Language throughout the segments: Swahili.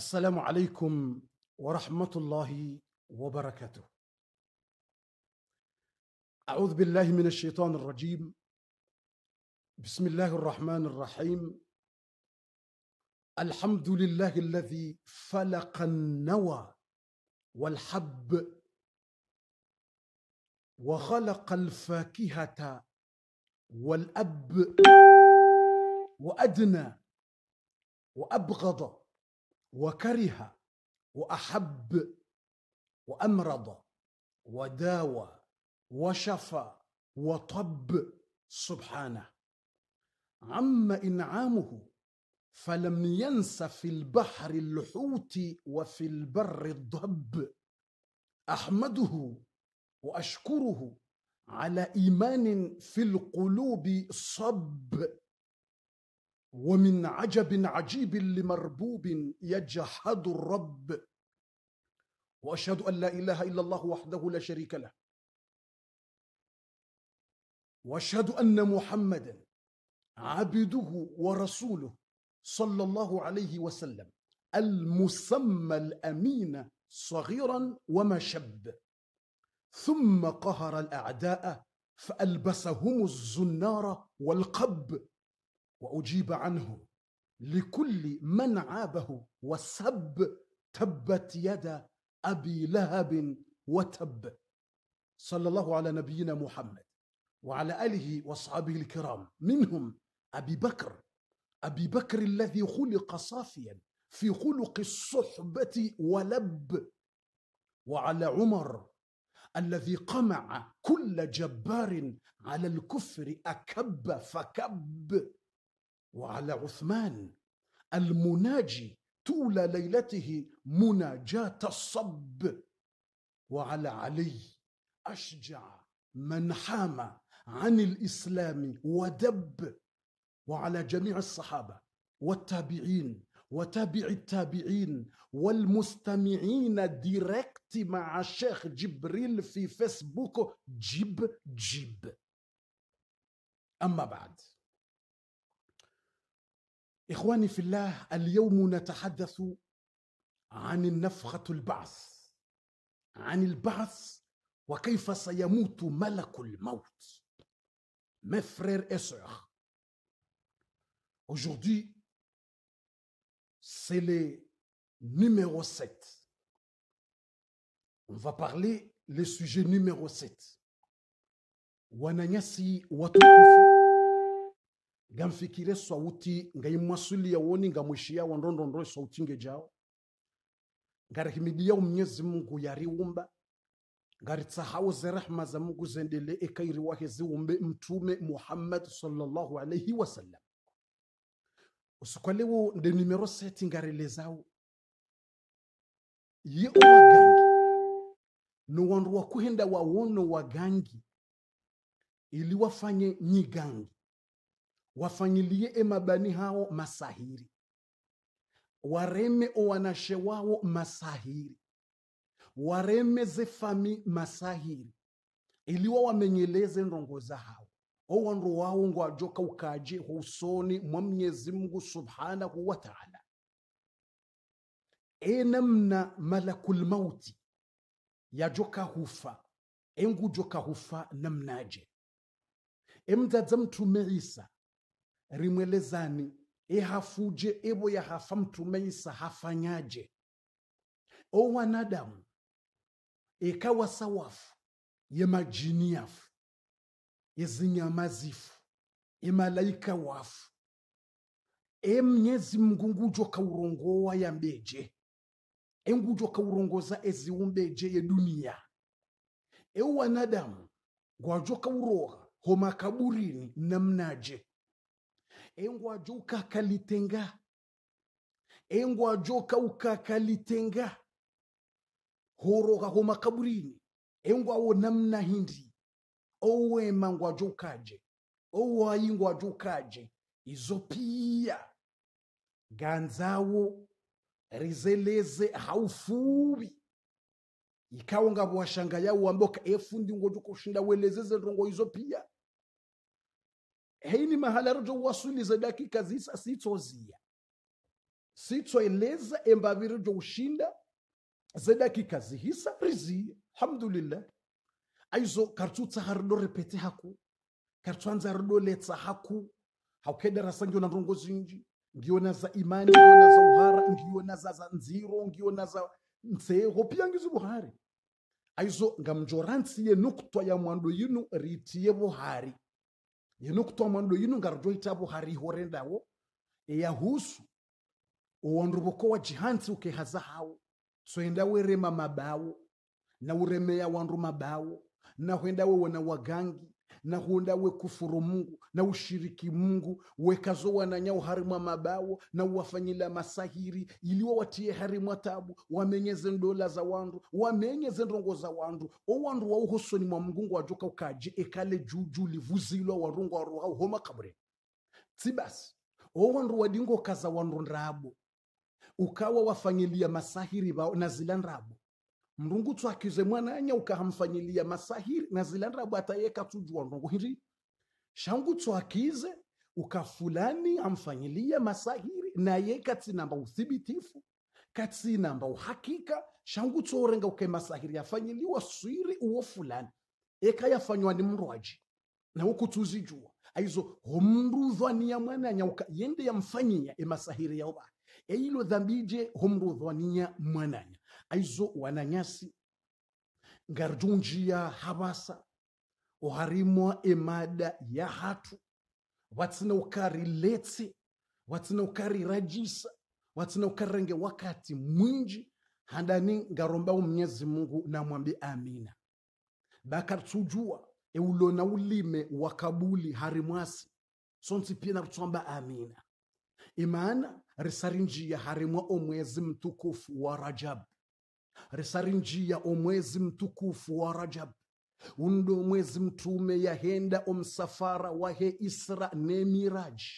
السلام عليكم ورحمة الله وبركاته. أعوذ بالله من الشيطان الرجيم. بسم الله الرحمن الرحيم. الحمد لله الذي فلق النوى والحب وخلق الفاكهة والأب وأدنى وأبغض وكره واحب وامرض وداوى وشفى وطب سبحانه عم انعامه فلم ينس في البحر اللحوت وفي البر الضب احمده واشكره على ايمان في القلوب صب ومن عجب عجيب لمربوب يجحد الرب واشهد ان لا اله الا الله وحده لا شريك له واشهد ان محمدا عبده ورسوله صلى الله عليه وسلم المسمى الامين صغيرا وما شب ثم قهر الاعداء فالبسهم الزنار والقب واجيب عنه لكل من عابه وسب تبت يد ابي لهب وتب صلى الله على نبينا محمد وعلى اله واصحابه الكرام منهم ابي بكر ابي بكر الذي خلق صافيا في خلق الصحبه ولب وعلى عمر الذي قمع كل جبار على الكفر اكب فكب وعلى عثمان المناجي طول ليلته مناجاة الصب وعلى علي أشجع من حام عن الإسلام ودب وعلى جميع الصحابة والتابعين وتابع التابعين والمستمعين ديركت مع الشيخ جبريل في فيسبوك جيب جيب أما بعد إخواني في الله اليوم نتحدث عن النفخة البعث عن البعث وكيف سيموت ملك الموت مفرير إسعخ Aujourd'hui, c'est le numéro 7. On va parler le sujet numéro 7. Wananyasi watukufu. ngamfikire sauti ngaimwasulia woni ngamwishiya wandondondro sauti ngejao ngarihimidia umyezi mungu yariumba ze rehma za mungu zendele ekairi wahe ziumbe mtume muhammad sallallahu alaihi wasallam usukwalewo nde numero seti ngarelezawo ye owagangi ni wandu wakuhenda wawono wagangi ili wafanye nyigangi wafanyilie emabani hao masahiri wareme owanashe wao masahiri wareme zefami masahiri iliwa wamenyeleze ndongo zahawo owandu wawo ngwajoka ukaje husoni mwa mnyezi mngu subhanahu wa taala enamna malakulmauti yajoka hufa e joka hufa namnaje emdzadza mtume isa rimwelezani ehafuje evo yahafa mtumeisa hafanyaje o wanadamu ekawa sawafu yemajini yafu yezinyama zifu emalaika wafu emnyezi mngungujo kaurongowa yambeje engujo kaurongoza eziumbeje yedunia e wanadamu gwajo kauroha homa kaburini namnaje engwajo ukakaliteng'a engwajo ukakaliteng'a horoka ho makaburini engwawo namna hindi owema ngwajo ukaje owai ngwajo ukaje izo pia ganzawo rizeleze haufubi ikawo ngabo washanga yawo efundi ngojo kushinda welezeze rongo izo pia ni heini mahalaro jowasuliza dakika zisa embavi rojo ushinda za dakika zihisa riziya alhamdulillah aizo karitsutsa harilo repete haku karitswanza harilo letsa haku haukedarasa ngiona ndongo zinji ngiona za imani ngiona za uhara ngiona za, za nziro ngiona za ntseho pia ngizi buhari aizo ngamjoransiye nuktwa ya mwando yinu ritiye buhari yino kutomwando yino ngarujoitavo harihorendawo eyahusu owandruvokowa jihansi ukehaza hawo soenda werema mabawo na uremeya wandru mabawo na hwenda wewe wagangi na we kufuru mungu na ushiriki mungu wekazowa na nyao harimwa mabao na uwafanyila masahiri iliwa watiye harimwa tabu wamenyeze ndola za wandu wamenyeze ndongo za wandu owandu wauhosoni mwa mgungu wajoka ukaje ekale juju livuzilwa warungu waruhau homa kabure tsibasi wandu wadingo kaza wandu ndabo ukawa wafanyilia masahiri bao na zila ndrabo mrungu mwana anya ukahamfanyilia masahiri na zilandra bwata yeka tsujua ndongo hiri shangu tswakize ukafulani amfanyilia masahiri na yeka tsinamba uthibitifu katsinamba uhakika shangu tsorenga uke masahiri afanyiliwa swiri uwo fulani eka yafanywa ni mrwaji na uku tuzijua aizo mwana anya uka yende yamfanyia emasahiri yaoba eilo dhambije homrudhwania mwananya aizo wananyasi ngarjunjia havasa uharimwa emada ya hatu watsina ukariletse watsina ukarirajisa watsina ukarenge wakati mwinji handani ngarombao mnyezi mungu namwambi amina bakatsujua eulona ulime wakabuli harimwasi sonsi pia narutswamba amina imana risarinjia harimwa omwezi mtukufu wa rajabu risarinjia omwezi mtukufu wa rajab undo mwezi mtume yahenda omsafara wahe isra ne miraji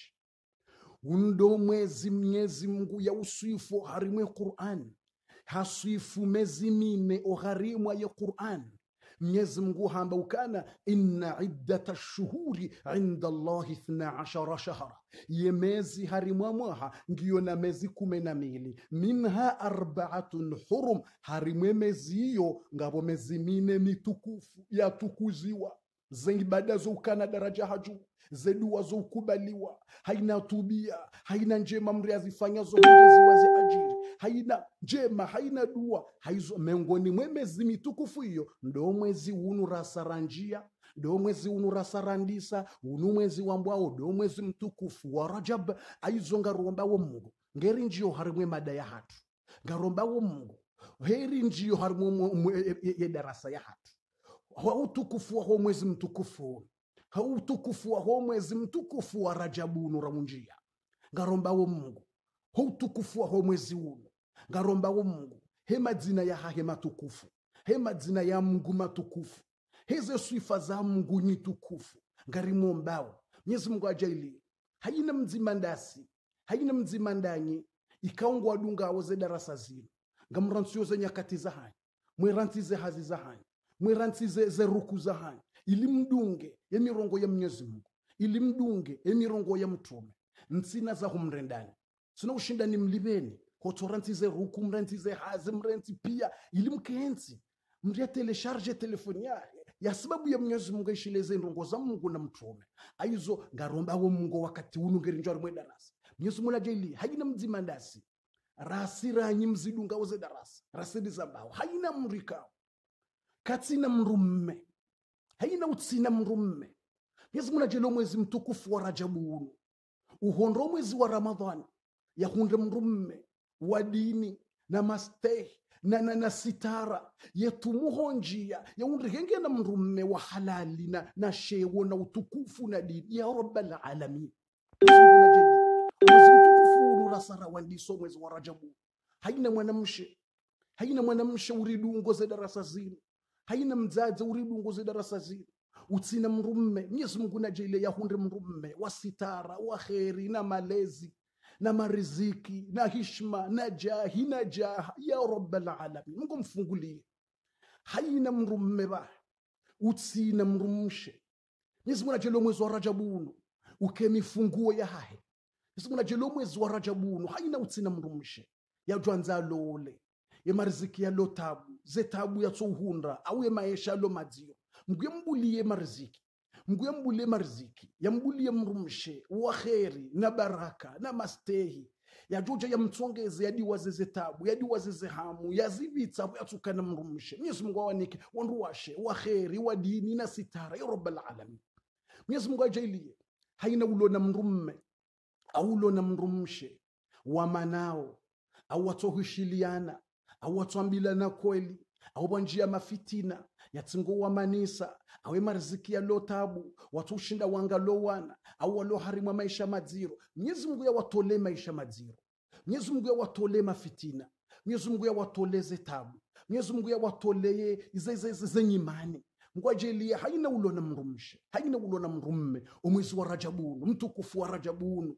undo mwezi mnyezi mngu yauswifu harimwe qurani haswifu mezi mine ogharimwa ye qurani Mwenyezi Mungu ukana inna iddata shuhuri inda llahi ithna ashara shahra, ye mezi harimwa mwaha ngiyo na mezi kume na mili minha arbaatun hurum, harimwe mezi iyo ngabo mezi mine mitukufu yatukuziwa zo zoukana daraja haju hajuu zedua zoukubaliwa haina tubia haina njema mri azifanya zoziwazi ajiri haina jema haina dua haizo miongoni mwe mezi mitukufu hiyo ndo mwezi unu rasaranjia do mwezi unu rasarandisa unu mwezi wambwao do mwezi mtukufu wa rajab aizo ngarombawo mungu ngeri njio harimwe mada ya hatu ngarombawo mungu heri njio harimwe e, e, e darasa ya hatu hautukufu waho mwezi mtukufu hautukufu waho mwezi mtukufu wa rajabu unu ramunjia ngarombawo mungu ho utukufu wa ho mwezi uno ngaromba mungu he madzina ya hahe matukufu he madzina ya mungu matukufu heze swifa za mungu nyitukufu ngarimwombao mwenyezi mungu ajaili haina mdzima ndasi haina mdzima ndanyi ikaungwa dungawo ze darasa zino ngamransiyoze nyakati za hanyi mweransize hazi za hanyi mweransize ze ruku za hanyi ili mdunge emirongo ya mnyezi mungu ili mdunge emirongo ya mtume ntsina za humrendani sinoshinda nimlibeni hotorantize ruku mrentize hazi mrenti pia ili mkenzi mriatelesharje telefoni yahe ya sababu ya mnyezi mungu aishileze ndongo za mungu na mtume aizo ngaromba awo mungu wakati uno ngerinjwa rimwe darasa mnyezi mulaja ili haina mzima mdzimandasi rasi ranyi mzidunga woze darasa rasiriza mbawo haina mrikao katina mrumme haina utsina mrumme mnyezi mulaja ilo mwezi mtukufu wa rajabu unu uhondo mwezi wa ramadhani yahunde mrume wa dini na mastehi na, na, na sitara yetumuho njia ya hunde yaunde na mrume wa halali na, na shewo na utukufu na dini ya rabbal alamin mwezi mtukufu urasara wandiso mwezi wa rajabu haina mwanamshe haina mwanamshe uridu ungoze darasa zino haina mzazi uridu ungoze darasa zino utsina mrume mwenyezi mungu naje ile yahunde mrume wa sitara wa kheri na malezi na mariziki na hishma na jahi na jaha ya rabbal alamin mungu mfungulie haina mrumme ba utsina mrumshe mnyezi mungu jelo mwezi wa rajabunu ukemifunguo ya hahe mnyezi mungu jelo mwezi wa rajabunu haina utsina mrumshe ya jwanza lole ye mariziki ya lo tabu ze tabu ya tsohunda au ye maesha lo madziyo mbwe mbulie mariziki Mungu yambulie mariziki, yambulie mrumshe waheri na baraka na mastehi yajuja yamtsongeze yadi wazeze tabu yadi wazeze hamu yazivitsavu yatsukana mrumshe mwenyezi mungu awanike wandu washe waheri wadini na sitara ya rabbal alamin mwenyezi mungu ajailie haina ulona mrumme au ulona mrumshe wamanao au watohishiliana au watwambilana kweli au wanjia mafitina yatsingo wamanisa awe mariziki yalo tabu watu ushinda wanga lowana au waloharimwa maisha madziro mnyezi mungu yawatole maisha madziro mnyezi mungu yawatole mafitina mnyezi mungu yawatoleze tabu mnyezi mungu yawatoleye izezeze zenyimani ngwajelia haina ulona mrumshe haina ulona mrumme umwezi wa rajabunu mtukufu wa rajabunu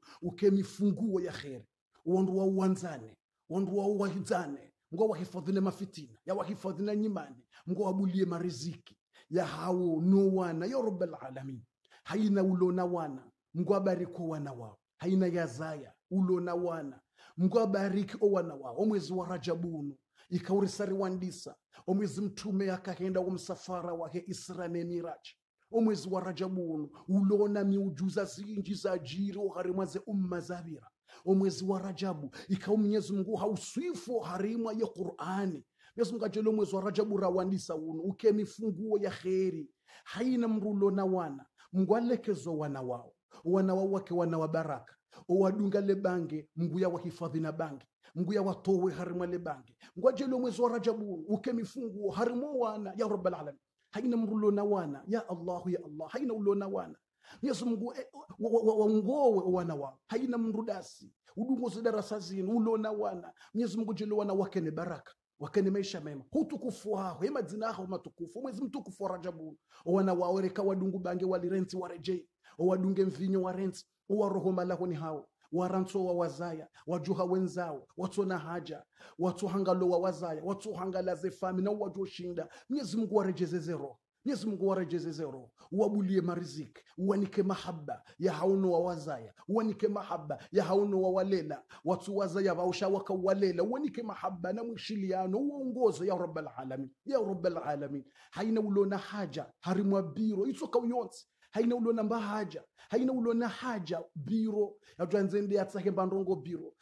mifunguo ya kheri wandu wauwanzane wandu wauwahidzane ngo wahifadhile mafitina ya wahifadhile nyimani ngo wabulie mariziki ya hao no wana ya rabbal alamin haina ulona wana ngo abariki wana wao haina yazaya ulona wana ngo abariki o wana wao omwezi wa rajabunu ikaurisari ndisa omwezi mtume akahenda msafara wahe isra ne miraj omwezi wa rajabunu ulona miujuza zinji za jiri oharimwaze umma zavira omwezi wa rajabu ikawa mwenyezi mungu hauswifo harimwa ya qur'ani mwenyezi mungu ajelo mwezi wa rajabu rawandisa uno uke mifunguo ya kheri haina mrulo na wana mungu alekezo wana wao wana wao wake wana wa baraka owadunga le bange mungu wahifadhi na bange mungu watowe harimwa le bange mungu ajelo mwezi wa rajabu uke mifunguo harimwa wana ya rabbil alamin haina mrulo na wana ya allah ya allah haina ulo na wana yesu mungu waungowe eh, wa, wa, wa, wana wao haina mrudasi udunguze darasa zinu ulona wana mwenyezi mungu jelo wana wakene baraka wakene maisha mema hutukufu waho emadzina aho matukufu mwezi mtukufu wa rajabu wana wao reka wadungu bange walirensi warejei wadunge mvinyo warensi owaroho malahoni hao warantso wa wazaya wajuha wenzao watsona haja watsohangalo wa wazaya watsohangalaze fami na uwajoshinda mwenyezi mungu warejezeze roho Mwenyezi Mungu warejezeze roho, wabulie mariziki, uwanike mahaba ya hauno wazaya, uwanike mahaba ya hauno walela, watu wazaya vausha wakauwalela, uwanike mahaba na mwishiliano, uwaongoze ya rabbal alamin, ya rabbal alamin. Haina ulona haja harimwa biro itsoka uyonzi haina ulona haja haina ulona haja biro yatwanzende yatsahemba ndongo biro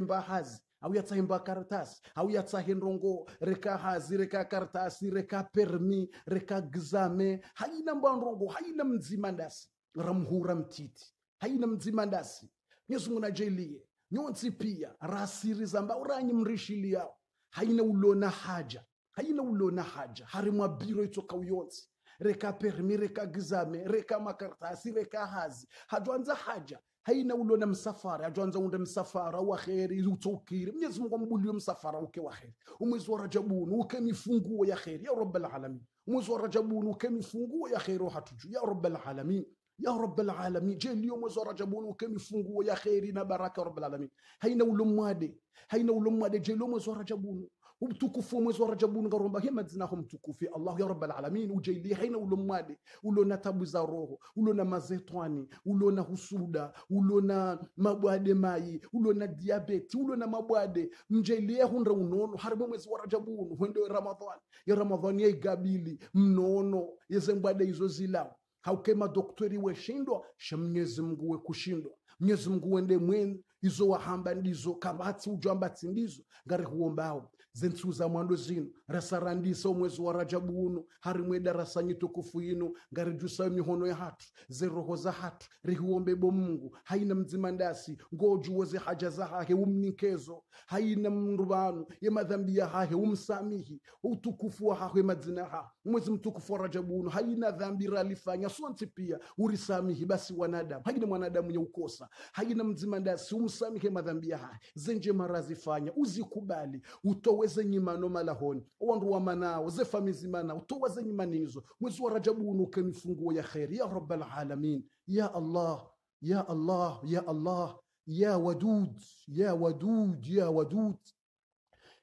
mba hazi hauyatsaimba karatasi hauyatsahendrongo rekahazi reka karatasi reka permi reka gizame haina mbandrongo haina mdzima ramhura mtiti haina mdzima ndasi nyezungu nyonsi pia rasiri zamba uranyi mrishili yao haina ulona haja haina ulona haja harimwa biro itsoka uyonsi reka permi reka gizame reka makaratasi reka hazi hajwanza haja هينا ولو انا مسافر يا جوانزا ولا مسافر او خير يزو توكير من يزمو غنقول لهم مسافر او كي واخير هما يزو وكم يفنقوا يا خير يا رب العالمين هما يزو رجبون وكم يفنقوا يا خير روح تجو يا رب العالمين يا رب العالمين جل يوم يزو رجبون وكم يفنقوا يا خير نبارك يا رب العالمين هينا ولو مادي هينا ولو مادي جاي اليوم يزو رجبون umtukufu wa mwezi wa Rajabu ngaromba hema zinaho mtukufi Allah ya rabbal alamin ujaili haina ulo ulona tabu za roho na mazetwani ulona husuda ulona mabwade mai ulo na diabeti ulo na mabwade mjailie hunra unono harimo mwezi wa Rajabu hwende Ramadhani ya Ramadhani ya igabili mnono zembwade hizo zilao haukema doktori weshindwa sha mnyezi mngu wekushindwa mnyezi Mungu wende mwen izo wahamba ndizo kamati ujwambati ndizo ngari huombao zentsuza mwando zino rasarandisa umwezi wa rajabu uno harimwe darasanyi tukufu ino ngarijusayo mihono ya hatu zeroho za hatu rihuombe mungu haina mdzimandasi ngojuwo ze haja za hahe umnikezo haina mrubano ya madhambi ya hahe umsamihi utukufu wa hahe madzina ha umwezi mtukufu wa rajabu uno haina dhambi ralifanya sonti pia urisamihi basi wanadamu haina mwanadamu ya ukosa haina mdzimandasi umsamihe madhambi ya hahe zenje marazifanya uzikubali utowe no malahoni owandu wa mana mana famizi manao waze manao nizo mwezi wa rajabu unuke mifunguo ya kheri ya rabbal alamin ya allah ya allah ya allah يا ودود يا ودود يا ودود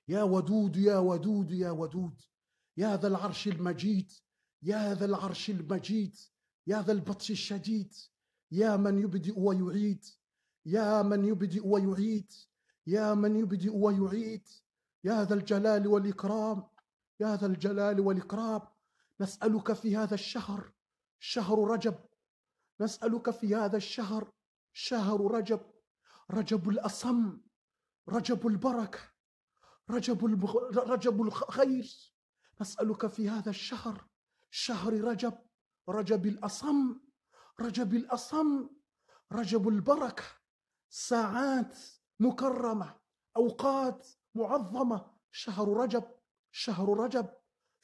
يا ودود يا ودود يا ودود يا ذا العرش المجيد يا ذا العرش المجيد يا ذا البطش الشديد يا من يبدئ ويعيد يا من يبدئ ويعيد يا من يبدئ ويعيد يا ذا الجلال والإكرام يا ذا الجلال والإكرام نسألك في هذا الشهر شهر رجب نسألك في هذا الشهر شهر رجب رجب الأصم رجب البركة رجب المغ... رجب الخير نسألك في هذا الشهر شهر رجب رجب الأصم رجب الأصم رجب البركة ساعات مكرمة أوقات معظمه شهر رجب شهر رجب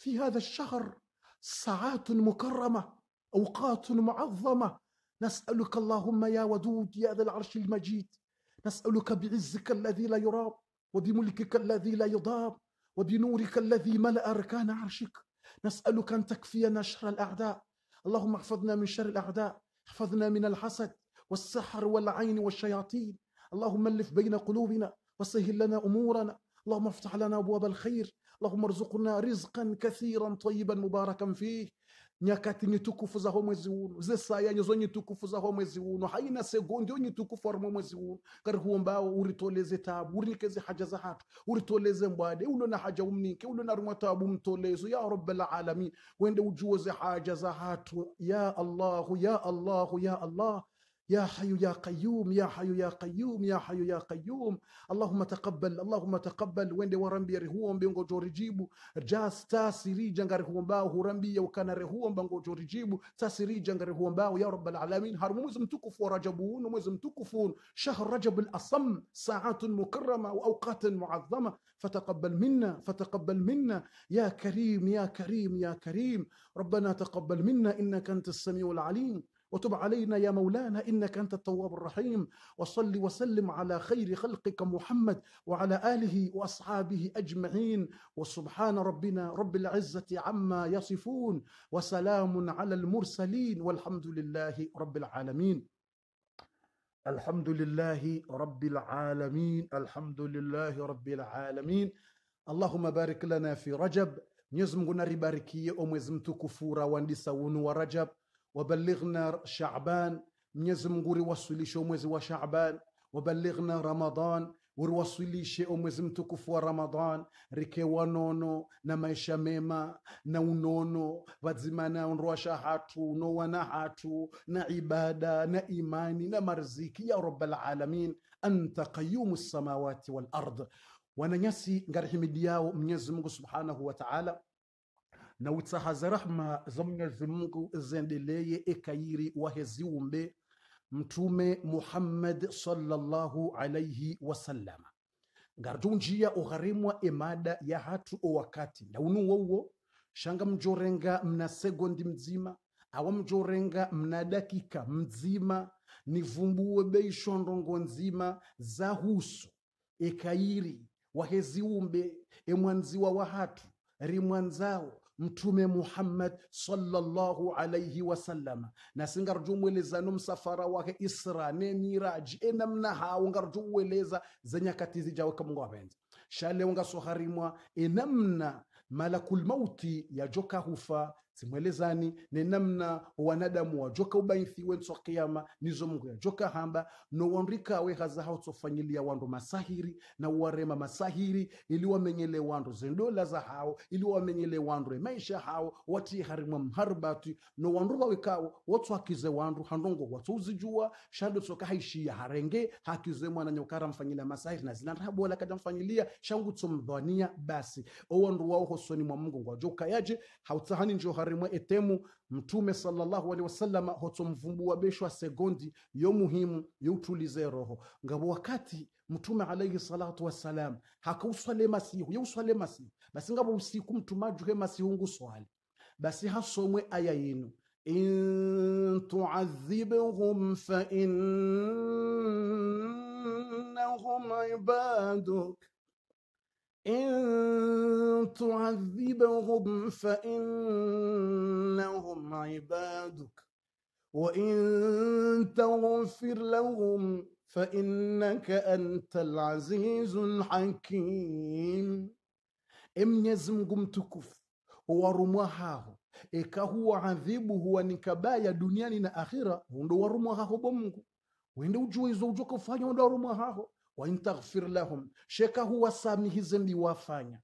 في هذا الشهر ساعات مكرمه اوقات معظمه نسالك اللهم يا ودود يا ذا العرش المجيد نسالك بعزك الذي لا يرام وبملكك الذي لا يضام وبنورك الذي ملا اركان عرشك نسالك ان تكفينا شر الاعداء اللهم احفظنا من شر الاعداء احفظنا من الحسد والسحر والعين والشياطين اللهم الف بين قلوبنا وسهل لنا امورنا اللهم افتح لنا ابواب الخير اللهم ارزقنا رزقا كثيرا طيبا مباركا فيه nyakati ni tukufu za ho mwezi uno ze saya ni tukufu za ho mwezi uno haina segondi ni nyitukufu arimo mwezi uno kari huombao uritoleze tabu urinikeze haja za hatu uritoleze mbade ulo na haja umnike ulo na rumwa tabu mtolezo ya rabbal alamin wende ujuoze haja za hatu ya allah ya allah ya allah يا حي يا قيوم يا حي يا قيوم يا حي يا قيوم اللهم تقبل اللهم تقبل وين وندي ورمبي رهوم جو جوريجيبو جا ستا سيري جانغاري هوم باو هورمبي يا وكان رهوم جو جوريجيبو ستا سيري جانغاري هوم باو يا رب العالمين هرمو مزم تكف ورجبون ومزم تكفون شهر رجب الاصم ساعات مكرمه واوقات معظمه فتقبل منا فتقبل منا يا كريم يا كريم يا كريم ربنا تقبل منا انك انت السميع العليم وتب علينا يا مولانا انك انت التواب الرحيم وصل وسلم على خير خلقك محمد وعلى اله واصحابه اجمعين وسبحان ربنا رب العزه عما يصفون وسلام على المرسلين والحمد لله رب العالمين الحمد لله رب العالمين الحمد لله رب العالمين اللهم بارك لنا في رجب نزمنا رباركي naribariki o mwezi ورجب wabalighna shaban Mwenyezi Mungu uriwasilishe mwezi wa shaban wabalighna Ramadan, uriwasilishe mwezi mtukufu wa Ramadan rikewa nono na maisha mema na unono vadzimana onroasha hatu nowana hatu na ibada na imani na marziki ya rabbal alamin anta qayumu samawati walard ard wananyasi ngarihimidi yao Mwenyezi Mungu subhanahu wataala na utsahaza rahma za Mwenyezi Mungu ziendeleye ekairi waheziumbe Mtume Muhammad sallallahu alayhi wasallama ngarjunjia ugharimwa emada ya hatu o unu wowo shanga mjorenga mna segondi mzima awa mjorenga mna dakika mzima nivumbue bei shondongo nzima za husu ekairi waheziumbe emwanziwa wa hatu rimwanzao mtume muhammad sallallahu alaihi wasallama nasi ngarju no msafara wake isra ne miraji enamna hao ngarju uweleza zenyakati zijaweka mungu wapenzi shale ungasoharimwa enamna malakul mauti joka hufa simwelezani ni namna wanadamu wajoka ubainthi wentso kiama nizo mungu yajoka hamba no nowonrika wehazaha utsofanyilia wando masahiri na warema masahiri ili wamenyele wando zendola za hao ili wamenyele wando e maisha hao wati harimwa mharibatu nowandu wawekao wotswakize wandu handongo watu watsouzijua shando tsoka haishiya harenge hakize mwana nyokara mfanyila masahiri na zilanrahabola kada mfanyilia shangutso mdhwania basi owandu wao hosoni mwa mungu ngwajoka yaje hautahani njoha safari mwa etemu mtume sallallahu alaihi wasallam hotomvumbua beshwa segondi yo muhimu youtulize roho ngabo wakati mtume alaihi salatu wassalam hakauswale masihu yeuswale masihu basi ngabo usiku mtumajuhe masihu nguswali basi hasomwe aya yinu in tuadhibhum fa innahum ibaduk إن تعذبهم فإنهم عبادك وإن تغفر لهم فإنك أنت العزيز الحكيم إم يزم قم تكف ورمها إكا هو عذيبه هو نكبايا دنيا آخرة ورمها هو بمك وين دو جوي زوجك فاني ورمها هو waintaghfir lahum, sheka huwasamihize mbiwafanya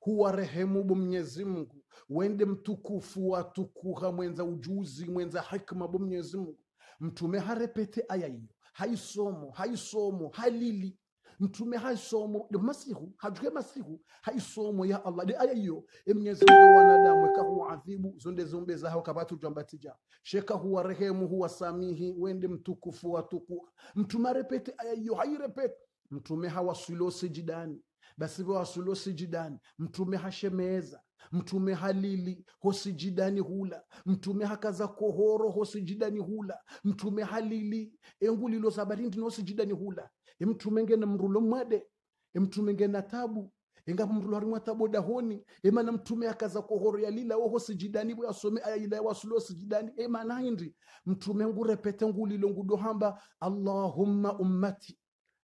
huwarehemu bo Mwenyezi Mungu wende mtukufu watukuha mwenza ujuzi mwenza hikma bu Mwenyezi Mungu. Mtume harepete aya hiyo haisomo haisomo halili mtume haisomo masihu hajuke masihu haisomo ya Allah de aya hiyo e Mwenyezi Mungu wanadamu kahuadhibu zonde zombe zao kabatu jambatija sheka huwa rehemu huwa samihi wende mtukufu watukuha. Mtume arepete aya hiyo hairepete mtume hawasulo sijidani basi wasulo sijidani mtume hashemeza mtume halili hosijidani hula mtume hakaza kohoro hosijidani hula mtume halili engulilo sabarindi nosijidani hula emtume ngena mrulo mwade emtume ngena tabu engapo mrulo harimwa tabu dahoni emana mtume akaza kohoro yalila oho sijidani bwa some ayila wasulo sijidani emana hindi mtume ngurepete ngulilo ngudohamba allahumma ummati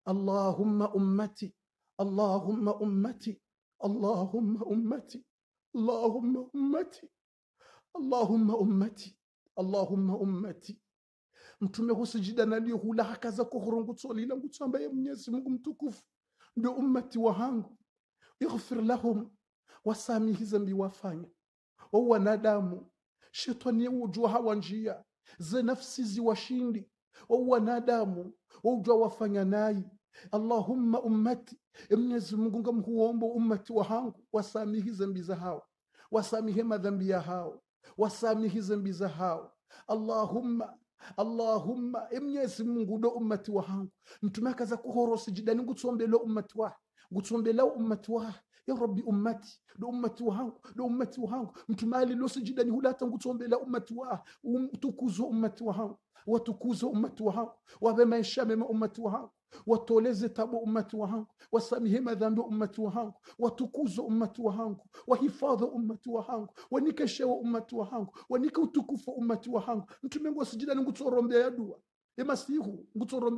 Allahumma ummati Allahumma ummati Allahumma ummati Allahumma ummati Allahumma ummati Allahumma ummati mtume husujida naliyohula hakaza kuhurungutsolila ngutsamba ya Mwenyezi Mungu mtukufu ndio ummati wahangu ighfir lahum wasamihi zambi wafanya wauwanadamu shetani ujua hawa njia ze nafsi ziwashindi wa wanadamu waujwa wafanyanayi allahumma ummati e mwenyezi mungu ngamhuomba ummati wahangu wasamihi zambi za hao wasamihe madhambi ya hao wasamihi zambi za hao allahumma allahumma e mwenyezi mungu do ummati wahangu mtume akaza kuhorosi jidani ngutsombelo ummati wahe ngutsombela ummati wahe ya rabbi ummati do ummati wangu do ummati wangu mtume alilosijidani hulata ngutsombela ummati wahe um, ummati wahangu watukuze umati wawe maisha mema umati wao, watoleze tabu umati wao, wasamehe madhambi umati wao, watukuze umati wao, wahifadhi umati wao, wanike shewa umati wangu, wanike utukufu umati wao. Mtume wangu sijidani ya dua emasihu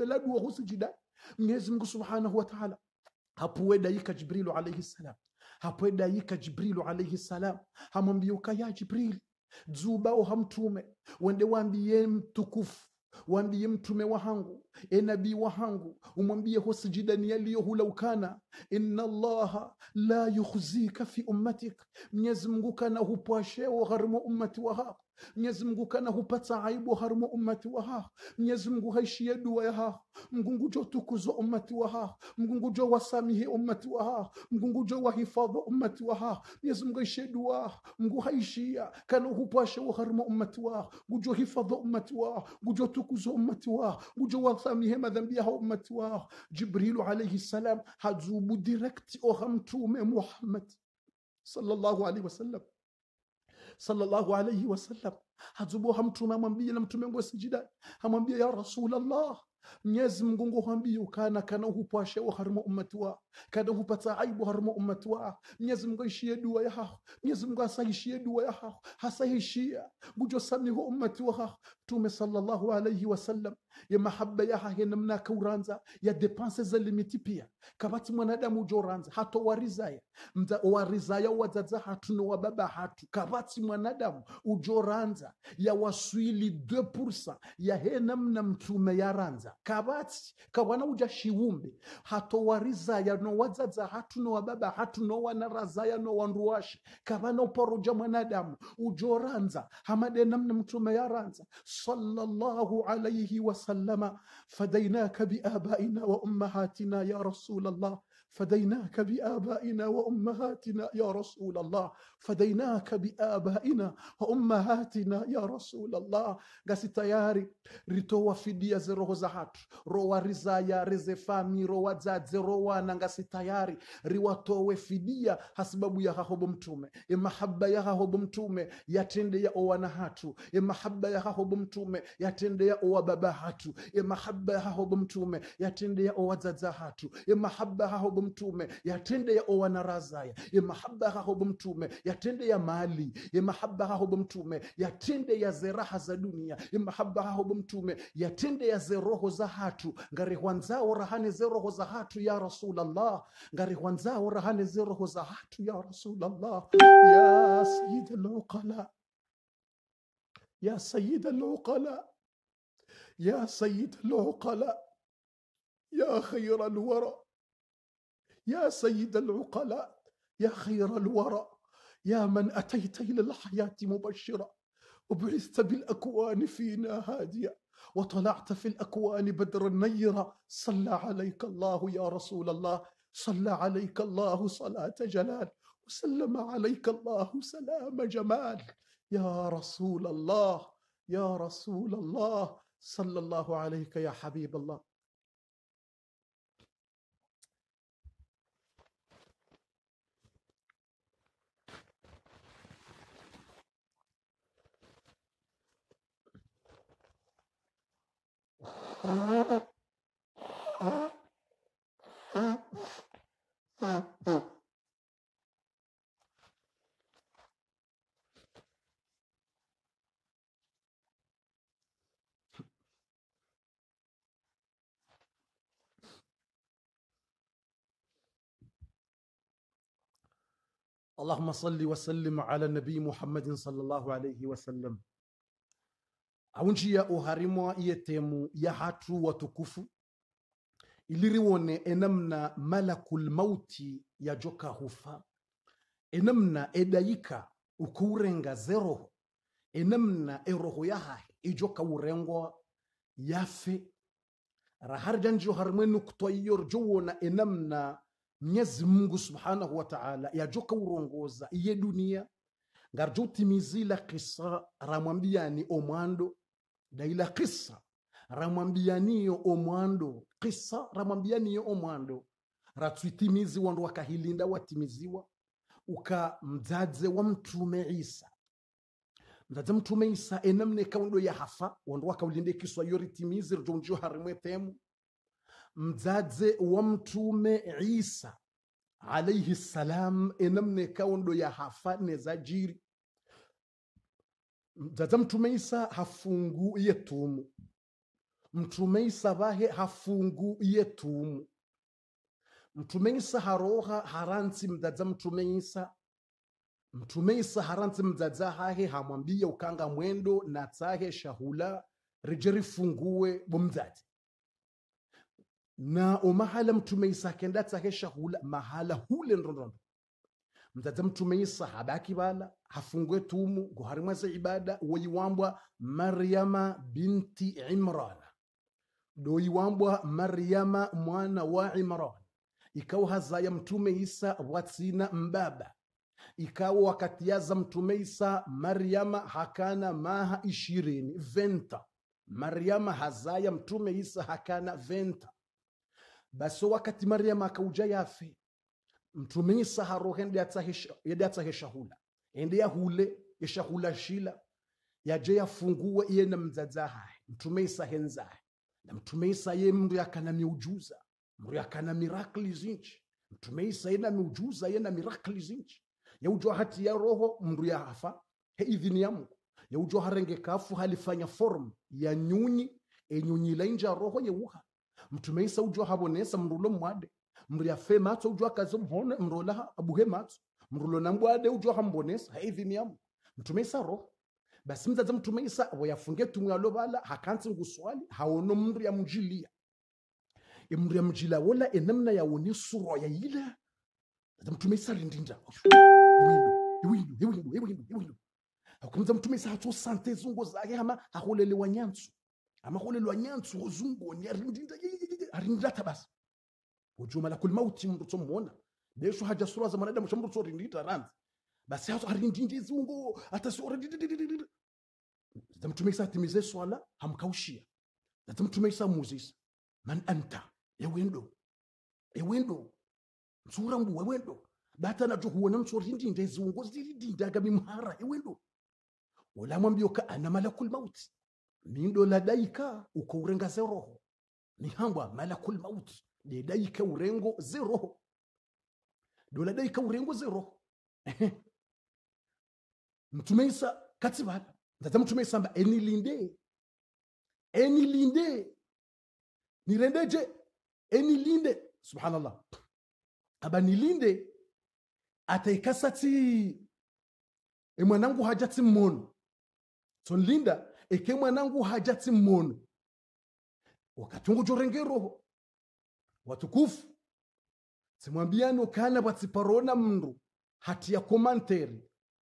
la dua husijida Mwenyezi Mungu subhanahu wa ta'ala hapuwe daika Jibrilu alayhi salam hapuwe daika Jibrilu alayhi salam hamwambia ukaya Jibrili dzuba ha mtume wende wambiye mtukufu wambiye mtume wahangu e nabii wahangu umwambie hosjidani yaliyohulaukana inna llaha la yukhzika fi ummatik mnyezi mungu kana hupwasheo gharimo ummati waha Mwenyezi Mungu kana hupata aibu harmo ummati wa ha Mwenyezi Mungu haishie dua ya ha Mungu jo tukuzo ummati wa ha Mungu jo wasamihi ummati wa ha Mungu jo wahifadhi ummati wa ha Mwenyezi Mungu haishie dua Mungu haishia kana hupasha wa harmo ummati wa gujo hifadhi ummati wa gujo tukuzo ummati wa gujo wasamihi madhambi ya ummati wa jibrilu alayhi salam hazubu direct o mtume Muhammad sallallahu alayhi wasallam sallallahu alaihi wasallam hazubu mtume amwambie na mtume wangu sijida amwambie ya rasulallah mnyezi mgungu ngu ukana kana uhupwashe uharimo ummati wa kada uhupata aibu harimo ummati wa mnyezi mungu ishie dua ya hahu mnyezi mngu asahishie dua ya hao hasahishia ngujo samihu ummati wa hahu mtume sallallahu alaihi wasallam ya mahaba ya hahe namna kauranza ya depanse za limiti pia kabati mwanadamu ujoranza hato warizaya mta warizaya wadzadza hatu na wababa hatu kabati mwanadamu ujoranza ya waswili 2% ya he namna mtume yaranza kabati kawana uja shiwumbe hato warizaya no wadzadza hatu na wababa hatu no wanarazaya no wanruwashi kabana uporoja mwanadamu ujoranza hamade namna mtume yaranza sallallahu alayhi wasallam وسلم فديناك بآبائنا وأمهاتنا يا رسول الله فديناك بآبائنا وأمهاتنا يا رسول الله فديناك بآبائنا وأمهاتنا ya rasulallah ngasi tayari ritowafidia zeroho za hatu rowa rizaya rezefami rowa dzadze rowana ngasi tayari riwatowe fidia hasibabu ya hahobo mtume emahaba ya hahobo mtume yatende ya owana hatu emahaba ya hahobo mtume yatende ya owa baba hatu emahaba ya hahobo mtume yatende ya owa dzadza hatu emahaba hahobo mtume yatende ya ya mahaba hahobo mtume yatende ya mali mahaba hahobo mtume yatende ya zeraha za dunia mahaba hahobo mtume yatende ya zeroho za hatu ngarihwanzao rahane zeroho za hatu ya rasulallah ngarihwanzao rahane zeroho za hatu ya rasulallah ya sayid alukala ya sayid alukala ya سيد العقلاء ya خير lwara يا سيد العقلاء يا خير الورى يا من أتيت إلى الحياة مبشرا وبعثت بالأكوان فينا هاديا وطلعت في الأكوان بدرا نيرا صلى عليك الله يا رسول الله صلى عليك الله صلاة جلال وسلم عليك الله سلام جمال يا رسول الله يا رسول الله صلى الله عليك يا حبيب الله اللهم صل وسلم على النبي محمد صلى الله عليه وسلم ahunjia oharimwa iyetemu hatu watukufu iliriwone enamna malakul mauti joka hufa enamna edayika ukurenga zeroho enamna eroho yahahe ijoka urengwa yafe rahar janjo harimwe nukutwa enamna mnyezi mungu subhanahu wa taala yajoka urongoza iye dunia ngarjo kisa ramwambiani omwando daila kisa ramwambianiyo omwando kisa ramwambianiyo omwando ratswitimizi wandu wakahilinda watimiziwa uka mdzadze wa mtume isa mdzadze mtume isa enamne ya yahafa wandu wakaulinde kiswa yoritimizi rijonjo harimwetemu mdzadze wa mtume isa alaihi salam enamne ya yahafa nezajiri nzaza mtume isa hafunguye tumu mtume isa bahe hafunguye tumu mtume isa haroha haranzi mzaza mtume isa mtume isa haranzi mzaza hahe hamwambia ukanga mwendo na tsahe shahula rije rifungue bumzazi na umahala mtume isa kenda tsahe shahula mahala hule ndondondo mutaza mutumenyisa habakibala hafungwe tumu ngo ibada uwo yiwambwa maryama binti imran do yiwambwa maryama mwana wa imran ikawa hazaya mtume isa watsina mbaba ikawa wakatiaza mtume isa maryama hakana maha ishirini venta maryama hazaya mtume isa hakana venta basi wakati maryama akauja yafe mtumisa harohen yadatsaheshahula ende yahule yeshahula shila yaje yafunguwe iye na mdzadzahahe mtumeisa henzahe na mtumeisa ye mndu yakana miujuza mndu yakana mirakli zinji mtumeisa ye na miujuza ye na mirakli zinji yaujwa hati ya roho mndu yahafa he idhini ya mungu yaujwa harenge kafu halifanya form ya nyunyi enyunyila inja roho yeuha mtumeisa ujwa habonesa mndu lo mwade mriafe matso ujwa kazo mhone mrola abuhe matso mrulo na mbwade ujwa hambonesa haivi miyamu mtume isa roho basi mzaza mtume isa tumu ya alovala hakanti nguswali haono mri amjilia imri e mjila wola enamna woni suro ya ila zaza mtume isa rindinda iwindu iwindu iwindu iwindu akumza mtume isa hatu sante zungo zake hama hakolele wanyansu hama hakolele wanyansu hozungo ni arindinda arindata tabasa wajumala kulmauti mndu tsomona nesho haja sura za mwanadamu cha mndu tsorindita ranzi basi hazo harindindi zungu hata sura zamtumisa atimize swala hamkaushia zamtumisa muzis man anta ewendo ewendo msura mbu ewendo bata na juhuona mtsorindinde zungu zirindaga mimhara ewendo ulamwambioka ana malakul mauti mindo la daika uko urenga ukourengaze ni hamba malakul mauti yedai ka urengo zero dola dai ka urengo zeroho mtumeisa isa katsivala ndaza mtume enilinde enilinde nirendeje enilinde subhanallah aba nilinde ataikasati emwanangu hajati mmono tonlinda eke mwanangu hajati mmono e wakatungu jorenge watukufu simwambiano kana watsiparona mndu hati ya komanteri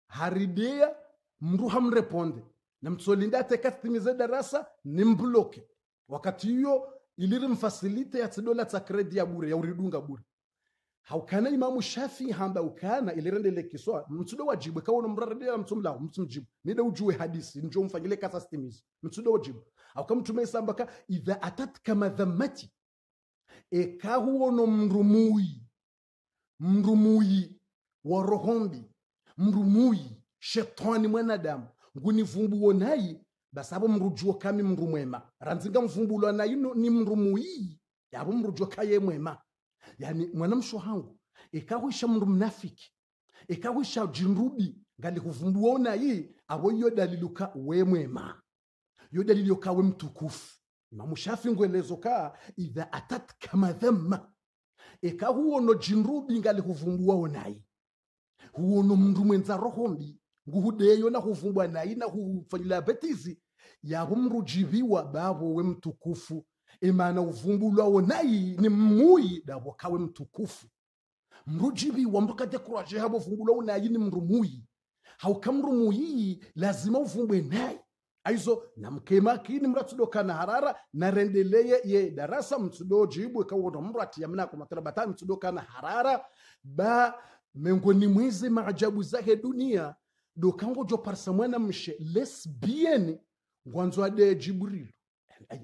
haridia mndu hamreponde na mtsolinda ateka darasa ni mbloke wakati hiyo iliri mfasilite ya tsidola tsa kredi ya bure ya uridunga bure haukana imamu shafi hamba ukana ilirendele kiswa mtsudo wajibu wajibwe mrarede ya mtsumla mtsumjibu nida ujue hadisi njo mfanyile kasa stimizi mtsudo wajibu aukamtume sambaka idha atatka madhamati ekahuo huono mrumui mrumui wa rohombi mrumui shetani mwanadamu nguni vumbuo nayi basabo mrujuo kami mrumwema mwema ranzinga mvumbulwa nayi ni mrumui yabo mrujuo kaye mwema yani mwana msho hangu ikahuisha mndu mnafiki ikahuisha jinrubi ngalikuvumbuo nayi avo iyo daliluka we mwema yo dalili we mtukufu imamu shafi ngwelezo ka idha kama madhamma eka huo no jinrubi ngali onai huo no mndu mwenza rohombi nguhudeyo na huvumbwa nai na hufanyila betizi ya humru jiviwa yahumrujiviwa we mtukufu imana uvumbulwawo onai ni mmui dawokawe mtukufu mrujiviwa mbukate kurajeha bovumbulwawo onai ni mrumuyi haukamrumuyiyi lazima uvumbwe nayi aizo namkemakini mratsudokana harara narendeleye ye darasa mtsudo jibwe kawono mru atiyamnako matarabata mtsudokana harara ba mengoni mwizi maajabu zake dunia dokango jo parsa mwana mshe lesbienne ngwanzo ade jibril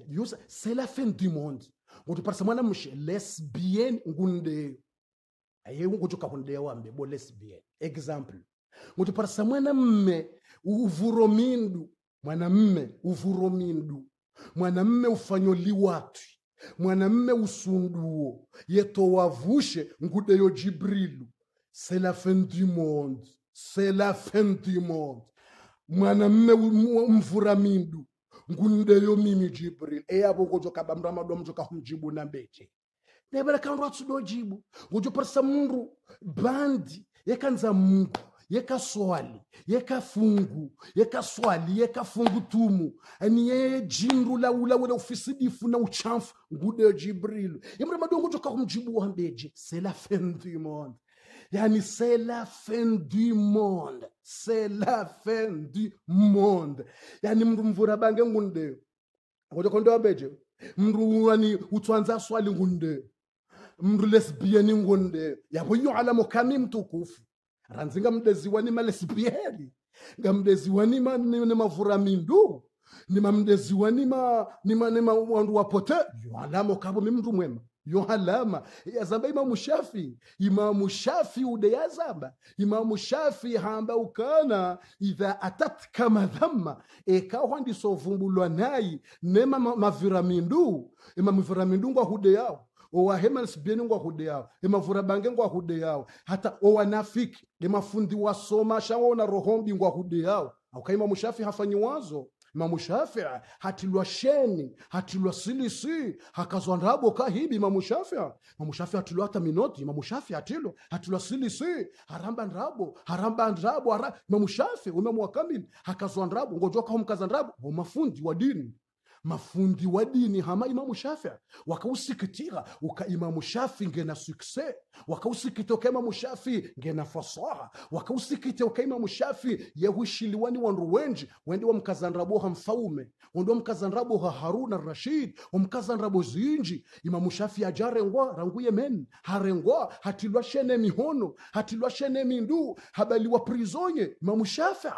yusa c'est la fin du monde ngoto parsa mwana mshe lesbienne ngunde aye ngoto kahundeyo ambe bo lesbienne exemple ngoto parsa mwana mme uvuromindu mwanamme uvuromindu mwanamme ufanyoliwatwi mwanamme usunduo yetowavushe ngude yo jibrilu c'est la fin du monde c'est la fin du monde mwanamme mvuramindu ngundeyo mimi jibril eyavo ngojo kabamndu amadwa mjo kahumjibu na mbeche nebera kandu atsudojibu ngojo parisa mundu bandi yekanza mungu yekaswali yekafungu yekaswali yekafungu tumu ani yejindu laulawela ufisidifu na uchafu ngude jibrilu imre madongo toka kumjibu wambeje c'est fin du monde yani c'est fin du monde c'est fin du monde yani mndu mvura bange ngundeyo ngotoko ndewambeje mndu ani utwanza swali ngundeyo mndu lesbieni ngundeyo yapo iyo alamo kami rhandzi nga mi deziwa ni malesibiyeni nga ni, ma, mavura mindu ni nima ni ma, ni ma, wandu wapote yohalama ukavo mi mndu mwema yohalama yazamba imamu shafi imamu shafi ude yazamba imamu shafi hamba ukana idha atatka madhamma ekahwa ndisovumbulwa nayi nema mindu imamaviramindu hude yao ngwa ngwahude yao emavura bange ngwahude yao hata owanafiki emafundi wasomasha wona rohombi ngwa ngwahude yao aukaima mushafi hafanyi wazo imamu shafia hatilwa sheni hatilwa silisi hakazwa ndabo kahibi imamu shafia imamu shafia hatilwa hata minoti imamu shafia hatilwa hatilwa silisi haramba ndrabo haramba ndrabo hara... imamu shafia umemwakamili hakazwa ndrabo ngojwa kahomkaza ndrabo omafundi wa dini mafundi wa dini hama imamu shafi wakausikitira uka imamu shafi ngena sukse wakausikite uka imamu shafi ngena fasaha wakausikite uka imamu shafii yehushiliwani wandu wenji wendi wamkazanraboha mfaume wendi wamkazanraboha haruna rashid wamkazanrabo zinji imamu shafii ajarengwa ranguye men harengwa hatilwa shene mihono hatilwa shene mindu habaliwa prizonye imamu shafi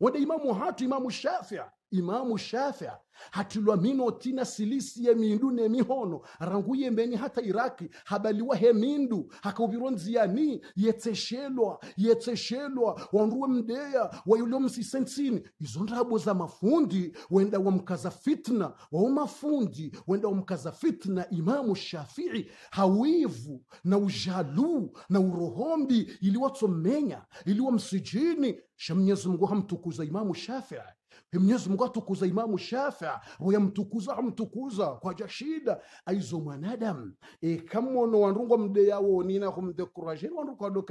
wende imamu hatu imamu shafi imamu shafia hatilwa minotina silisi ye mindu ne mihono ranguye mbeni hata iraki habaliwa he mindu hakaubirwa nziani yetseshelwa yetseshelwa wanruwe mdeya wayulio msisensini izo ndabo za mafundi wenda wamkaza fitna wao mafundi wenda wamkaza fitna imamu shafii hawivu na ujaluu na urohombi iliwatsomenya iliwa msijini sha mnyezi mungu hamtukuza imamu shafii mwenyezi mungu atukuza imamu shafia uyamtukuza amtukuza kwaja shida aizo mwanadamu e kamono wanrungwa mde yawo nina kumdekuraje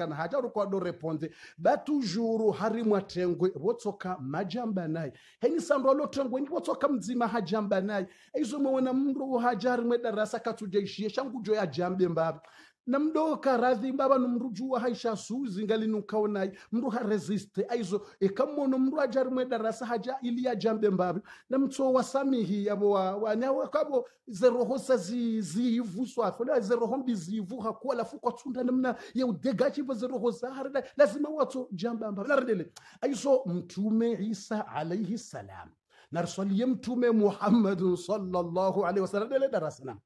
na haja rukwado reponde batujuru hari mwatengwe wotsoka majamba nai heni sandu tengwe ni wotsoka mzima hajamba nai aizo mwewe hajari mwe darasa katuja ishiye shangujo ya jambe mbabu na namdoka radhi mbaba numrujuwa haisha suzi ngali nukaona mndu ha resiste aizo ekamono mndu aja rimwe darasa haja ili ya jambe mbabi namtso wasamihi yabo wa, wa nyawa kabo zeroho sa zi zivu swafo la zeroho mbi zivu hakuwa lafu kwa tunda namna ya udegachi ba zeroho za harada lazima watu jambe mbabi laredele aizo mtume Isa alayhi salam narswaliye mtume Muhammadun sallallahu alaihi wasallam darasa namu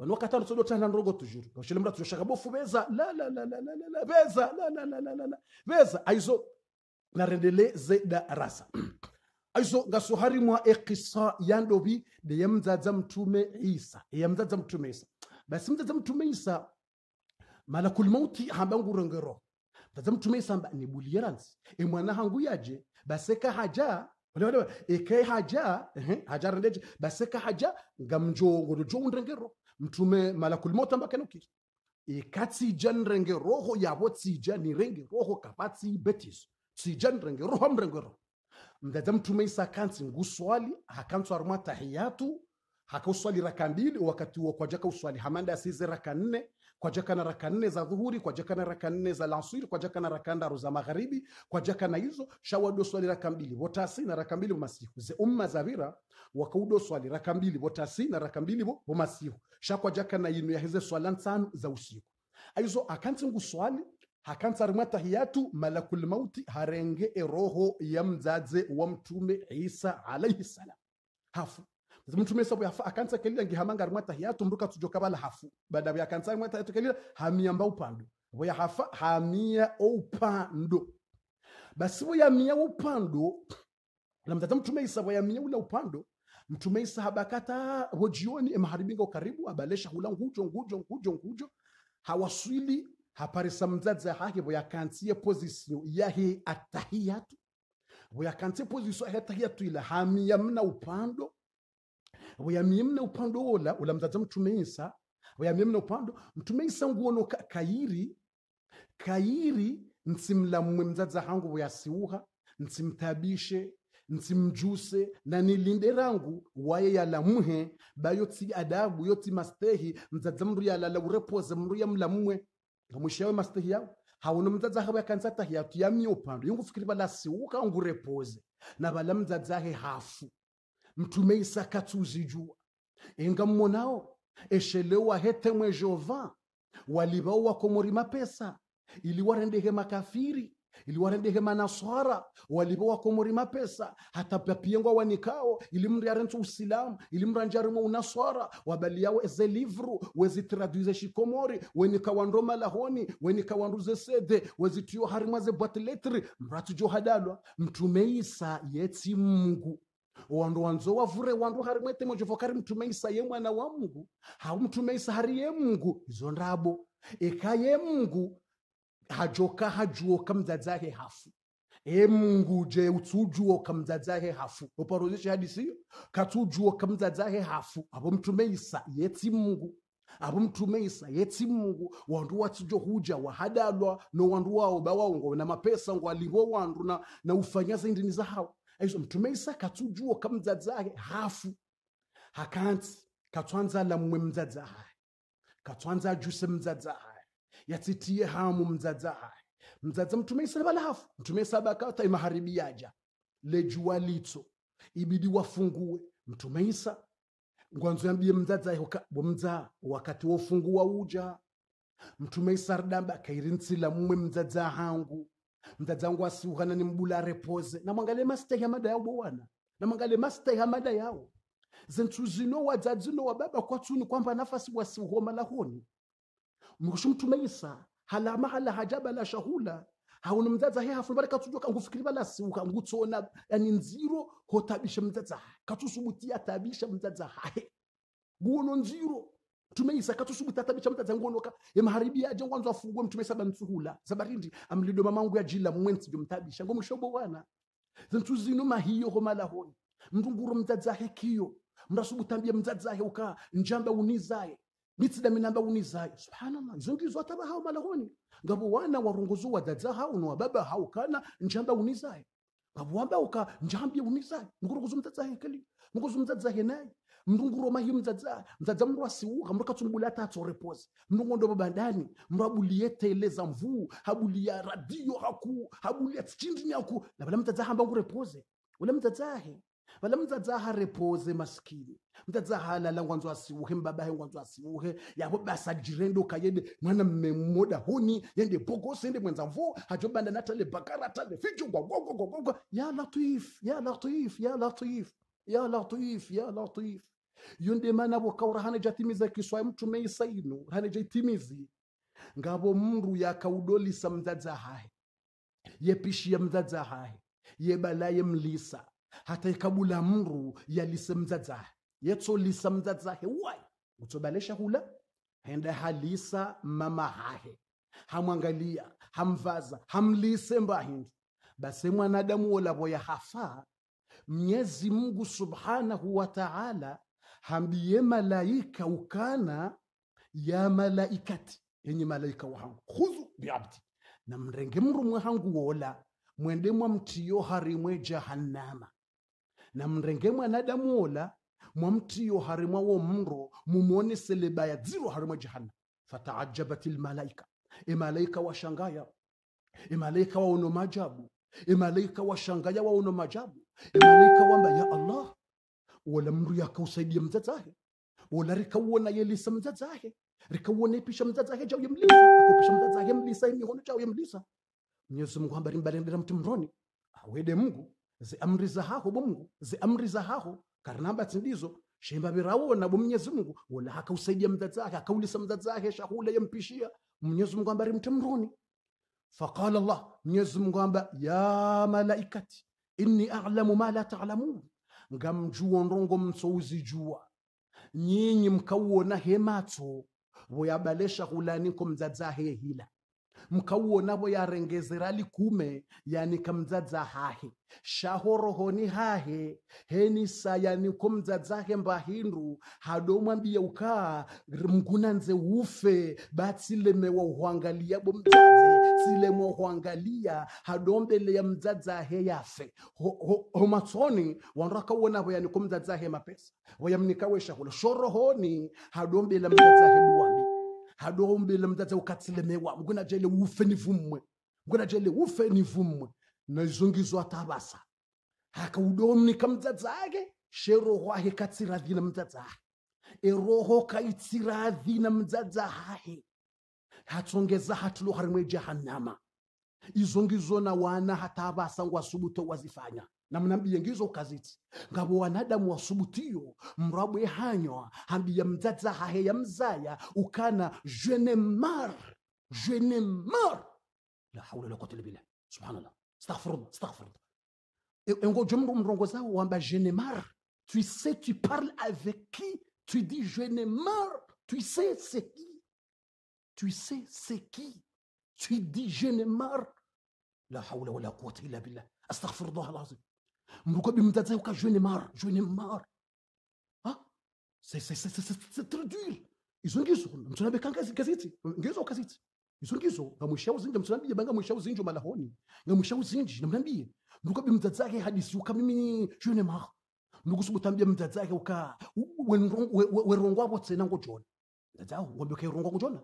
abantu bakatano tusodo tana ndogo tujuru bashilimra tujoshaka bofu beza la la la la la la beza la la la la la beza aizo narendele zeda rasa aizo gasohari mwa ekisa yandobi de yamzaza mtume Isa yamzaza mtume Isa basi mzaza mtume Isa malakul mauti hambangurengero mzaza mtume Isa mba ni buliransi e hangu yaje baseka haja wale wale e haja eh haja rendeje baseka haja ngamjongo njongo ndengero mtume malakul mot amba kenokir ikatsijan renge roho yabo tsijani renge roho kapa tsibetis tsijan renge roho mrenge roho mdada mtume isa kantsi nguswali hakansi aruma tahiyatu hakauswali raka mbili wakati uwo kwajaka uswali hamanda asize raka nne kwajaka raka nne za dhuhuri kwajaka raka nne za lansuiri lansiri kwajaka raka ndaro za magharibi kwajaka na hizo shawado swali raka mbili votasi na raka mbili bomasihu ze umma zavira wakaudo swali raka mbili votasi na raka mbili bomasihu shakwajaka na inu yaheze swala nsanu za usiku aizo akanti ngu swali nguswali hakantsarima tahiyatu malakul mauti harenge eroho ya mzadze wa mtume isa alaihi salam hafu mtume sabu yafa akansa kelila ngihamanga rumwata yatumbuka tujokabala hafu bada byakansa rumwata yatukelila hamia mba upando boya hafa hamia upando basi boya mia upando na mtata mtume isa boya mia ula upando mtume isa habakata hojioni emaharibinga ukaribu abalesha hula ngujo ngujo ngujo ngujo hawaswili haparisa mzaza hake boyakansie pozisio yahe atahiyatu boyakansie pozisio yahe atahiyatu ila hamia mna upando buyamyemna upando ola ulamzaza mtume isa buyamyemna upando mtume isa nguono ka, kairi kairi nsimlamwe mzaza hangu uyasiuha nsimtabishe nsimjuse na nilinde rangu waye yalamuhe bayoti adabu yoti mastehi mzaza mru yalala urepoze mru yamlamwe ngamwisha yawe mastehi yao hauno mzaza hawe akanza tahiyatu yamye upando yungu fikiri balasiuka ngurepoze na bala mzazahe hafu mtume isaka tuzijua enga mmonao eshelewa hetemwe jova walivao wakomori mapesa ili warendehe makafiri ili warendehe manaswara walivo wakomori mapesa hata papiengwa wanikao ili mri arentse usilamu ili mri anjarimwe unaswara wabaliyawo eze livru wezitraduize shikomori wenikawandroma lahoni wenikawandruze sede wezitiyo harimwa ze bwatiletri mratu johadalwa mtume isa mungu wandu wanzo wavure wandu hari mwete mojivokari mtumeisa ye mwana wa mungu hau mtumeisa hari ye mungu izo ndabo eka ye mungu hajoka hajuoka mdzadzahe hafu e mungu je utsujuoka mdzadzahe hafu oparozeshe hadisiyo katsujuoka mdzadzahe hafu avo mtumeisa yetsi mungu avo mtumeisa yetsi mungu wandu watsijo huja wahadalwa no wandu wao bawaungo na mapesa ngo alingo wandu na, na ufanya zaindini zahawo ariko mtumeisa katsujuwo kamdzadzahe hafu hakanzi katswanza lamwe mdzadzahaye katswanza ajuse mdzadzahaye yatsitiye hamu mdzadzahaye mdzadza mtumeisa vala hafu isa mtumeisa imaharibi imaharibiyaja lejuwa litso ibidi wafunguwe isa ngwanzo yambiye mdzadza hoka bomdza wakati wofunguwa uja mtumeisa rdamba kairintsi lamwe mdzadza hangu mdadzi wangu asiukana ni mbulare poze namwangalie masitahi amada yawo bowana namwangalie masitahi amada yawo zinthu zino wadzadzino wa baba kwatsuni kwamba nafasi wasiuhoma lahoni mkusumtumaisa halama hala hajaba la shahula hauni mdzadza he hafuni bari katsujoka ngufikiri bala siuka ngutsona yani nziro hotabisha mdzadza ha katsusubutia tabisha mdzadza hahe guono nziro mtume isaka tusubuta tabi chamta zangonoka emharibia aje kwanza afungwe mtume saba msuhula zabarindi amlido mamangu ya jila mwenzi jomtabisha mshobo wana zintu zino mahiyo komala honi mdunguru mdzadzahe kiyo mrasubutambia mdzadzahe uka njamba unizaye mitsida minamba unizaye subhanallah izo ndizo ataba hao malahoni ngabo wana warunguzu wadadza hao no baba hao kana njamba unizaye ngabo wamba uka njambia kuzumtadza hekeli mkuru kuzumtadza henai mndunguro mahiyo mdzadza mdzadza mndu asiuha mndu repose atatsorepoza mndungondo babandani mndu abulie teleza mvuu habulia radio haku habulia tschindini haku na vala mdzadza hamba repose ula mdzadzahe vala mdzadza harepoze maskini mdzadza halala ngwanzo asiuhe mbabahe ngwanzo asiuhe yabo basa jirendo kayende mwana mmemoda honi yende bogose yende mwenza mvu hajobanda natale bakara tale fichu gwa gwa gwa gwa ya latif ya latif ya latif ya latif ya latif iyo ndema nabo kaura hanejatimiza kiswayi mtume isainu hanejaitimizi ngavo mndu yakaudolisa mdzadza hahe yepishia mdzadza hahe yebalaye mlisa hata ikabula mndu yalise mdzadza hahe yetsolisa mdzadza hahe wai utsobalesha hula henda halisa mama hahe hamwangalia hamvaza hamlise mbahindu basi mwanadamu wolavoya hafa mnyezi mungu subhanahu wa taala hambiye malaika ukana ya malaikati yenye malaika wahangu khuzu biabdi na mrenge mrumwe hangu wola mwende mwa mtiyo harimwe jahannama na mrenge mwanadamu wola mtiyo harimwa wo mro mumone seleba ya dziro harimwe jahannama fataajabat lmalaika imalaika washangaya malaika e waono e majabu imalaika e washangaya waono majabu malaika wamba ya allah wala mndu yakausaidie mzazi ahe wala rikauona yelisa mzazahe ahe rikauona ipisha mzazahe jau chauye mlisa akupisha mzazi ahe mlisa imihono chauye mlisa mwenyezi mungu hambari mbalendera mti mroni awede mungu ziamri zahaho bo mungu ziamri zahaho karinamba tsindizo shembaviraona bo mwenyezi mungu wala akausaidia mzazi ahe akaulisa mzazi ahe shahula yampishia mwenyezi mungu hambari mti mroni faqala allah mwenyezi mungu amba ya malaikati inni a'lamu ma la ta'lamun ta ngamjuwo ndongo mtsouzijuwa nyinyi mkauona hematso voyabalesha hulaniko mdzadzahe hila mukauonavo yarengezera kume yanika mdzadza hahe shaho rohoni hahe henisa yaniko mdzadzahe mbahindu hadomwambiya ukaa mgunanze ufe batsilemewa uhuangaliyabo mdzadze tsilemwa uhuangalia hadombeleya mdzadzahe yafe homatsoni ho, wandu akauonavo yaniko mdzadzahe mapesa wayamnika shorohoni hadombela mdzadzahe duwani hadombele mdatsa ukatsile mewa mukuna jele ufe ni vumwe mukuna jele ufe vumwe na izongizo atabasa haka udomni ake sheroho ahe katsiradhi na mdzadza eroho e kaitsiradhi na mdzadza hahe hatsongeza hatulo harimwe jahannama izongizo na wana hatabasa ngwasubuto wazifanya namna ngizo kazitsi ngabo wanadamu wasubutiyo mrabwe hanywa hambiya mdzadza haheya mzaya ukana ne mar ne mar la haula la quwwata illa billah subhanallah astaghfirullah astaghfirullah e, engo jomro mrongo zao wamba ne mar tu sais tu parles avec qui tu dis ne mar tu sais c'est qui tu sais c'est qui tu dis ne mar la haula wala quwwata illa billah astaghfirullah alazim Pourquoi je n'ai marre, je n'ai marre. Hein? C'est très dur. izongizo mtsonabe kangaziti ngezo kaziti izongizo ngamusha uzinji mtsonabe banga musha uzinji malahoni Nga ngamusha uzinji namnambie nduko bimdzadzake hadisi mimi ni ukamimini shone ma nduko subutambia mdzadzake uka werongwa botsena ngo jona dzadzao ngombe ke rongwa kujona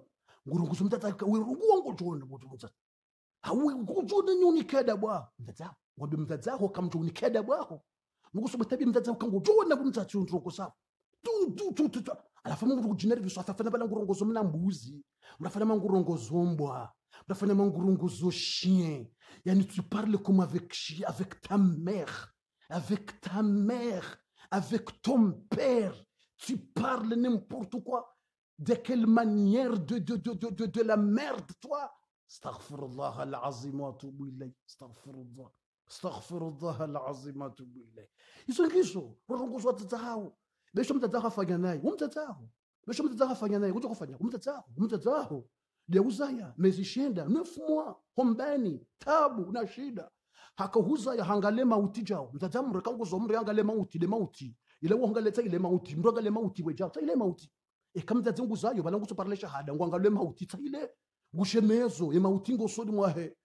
ngurungu sumdzadzake werongwa ngo jona botu mdzadzao hawe kujona nyoni kada bwa mdzadzao wambe mzazi wako kamtuunikia adabu yako mungu sobe tabi mzazi wako kangu jona mzazi ndrongo sawa tu tu tu tu alafu mungu kujinari viso afafana bala ngurongozo mna mbuzi mnafana mangurongozo mbwa mnafana mangurongozo chien yani tu parles comme avec chi avec ta mère avec ta mère avec ton père tu parles n'importe quoi de quelle manière de de de de de, de la merde toi استغفر الله العظيم واتوب اليه استغفر الله astaghfirullah alazim atubu ilaih hizo ngizo rorongozwa tataho besho mtataho afanya naye umtataho besho mtataho afanya naye kuja kufanya umtataho umtataho deuzaya mezishinda nefumwa hombani tabu na shida hakahuzaya hangale mauti jao mtatamre kaukuzomre hangale mauti le mauti ile wangaleta ile mauti mroga le mauti wejao ta ile mauti ekamtatinguzayo balangusoparale shahada ngwangale mauti ta ile gushemezo emauti ngosodi mwahe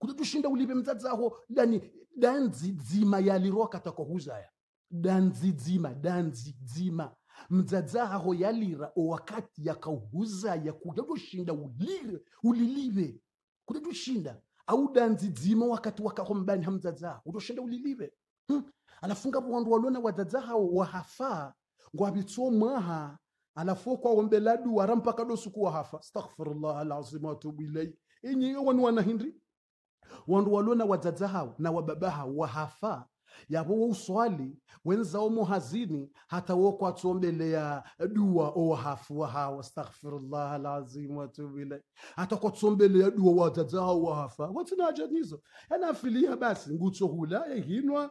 kuti tushinde ulipe mzazi aho yani danzi dzima yaliroka takohuzaya danzi dzima danzi dzima mdzadzaho yalira owakati yakahuzaya kuja tushinda ulire ulilive kuti tushinda au danzi dzima wakati wakaho mbani ha mdzadzaho utoshinda ulilive hmm. alafunga wandu walona wadzadzaho wahafa ngwavitso mwaha alafu kwawombeladu wara mpaka dosuku wahafa astaghfirullah alazim watubu ilai inyi wani wanahindri wandu walio na wadzadzahawo na wababahawo wahafa yavo wouswali wenzawo muhazini hata wokwatsombelela dua owahafuwa hawa astaghfirullah alazim watubu ilai hata kwatsombeleya dua wadzadzahawo wahafa watinaja nizo yanafilia basi ngutso hula hinwa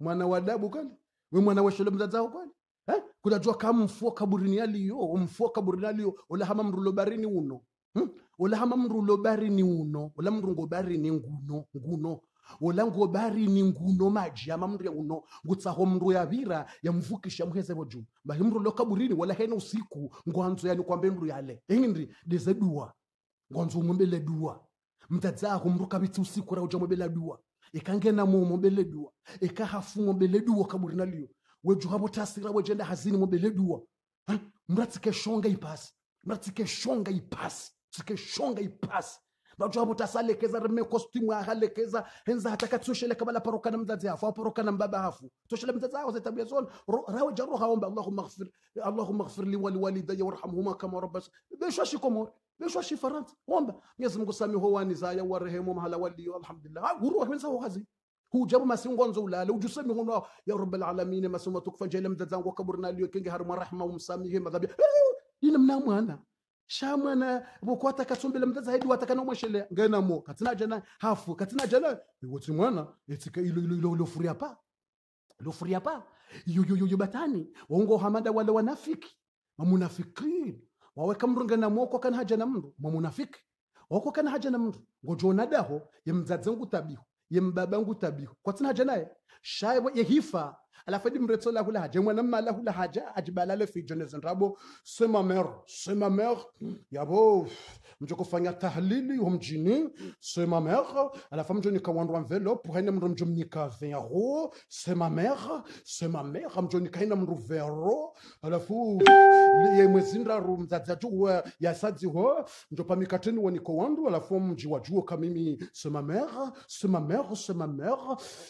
mwana wa adabu kwani We mwana wa shalom mzazao kwani Eh? kunajua kama mfua kaburini aliyo, mfua kaburini aliyo, ola hama mrulo barini uno. Hmm? Ola hama mrulo barini uno, ola mrungo barini nguno, nguno. Ola ngo barini nguno maji ama mru ya uno, ngutsaho mru ya vira ya mvukisha muheze boju. Bahi mrulo kaburini wala hena usiku, ngwanzo yani kwambe mru yale. Ingindri, deze dua. Ngwanzo umwembele dua. Mtadzaho mru kabitsi usiku ra uja mwembele dua ikangena mwomo beledua ikahafumo beledua kaburi naliyo wejuhabotasira wejenda hazini mobeledua mratsikeshonga ipasi mratsikeshonga ipasi tsikeshonga ipasi vajuhavotasalekeza aha lekeza henza hataka tsosheleka vala parokana mzazi hafu aparokana mbaba hafu tsoshele mzazi hafu zetabia zona rawe jarohaombe allahuma ghfir li waliwalidaya warhamhuma kama rabas beshwashikomore leswa shifaransa omba mwenyezi mungu samiho wanizaya warehemu mahala waliyo alhamdulillah huru ah, wahenza hohazi hujabu masingonzo ulala ujusemi huno ya rabbal alamin masuma tukfa jela mdadzangu kaburna liyo kingi harma rahma umsamihe madhabi eh, ina mnamwana shamwana vukwata katsumbile mdadza hedi watakana umweshele ngena mo katina jana hafu katina jana iwoti mwana etika ilo ilo ilo furia pa furia pa yoyoyoyo batani wongo hamada wale wanafiki mamunafikin waweka mndu ngena mwoko haja na mndu mwamunafiki woko kana haja na mndu ngojona daho ye mdzadzi tabihu yembabangu tabihu kwatsina haja naye shaye yehifa alafadi mretso la hula haja mwanamma la hula haja ajibala le fi jenez ndrabo sema mer sema mer yabo mjo kufanya tahlili wa mjini sema mer alafu mjo nikawandwa envelope haina mro mjo mnika vero sema mer sema mer ka ina mro vero alafu ye mwezindra ru mzadzatu ya sadzi ho mjo pamikateni wa Ala alafu mji wajuo kama mimi sema mer sema mer sema mer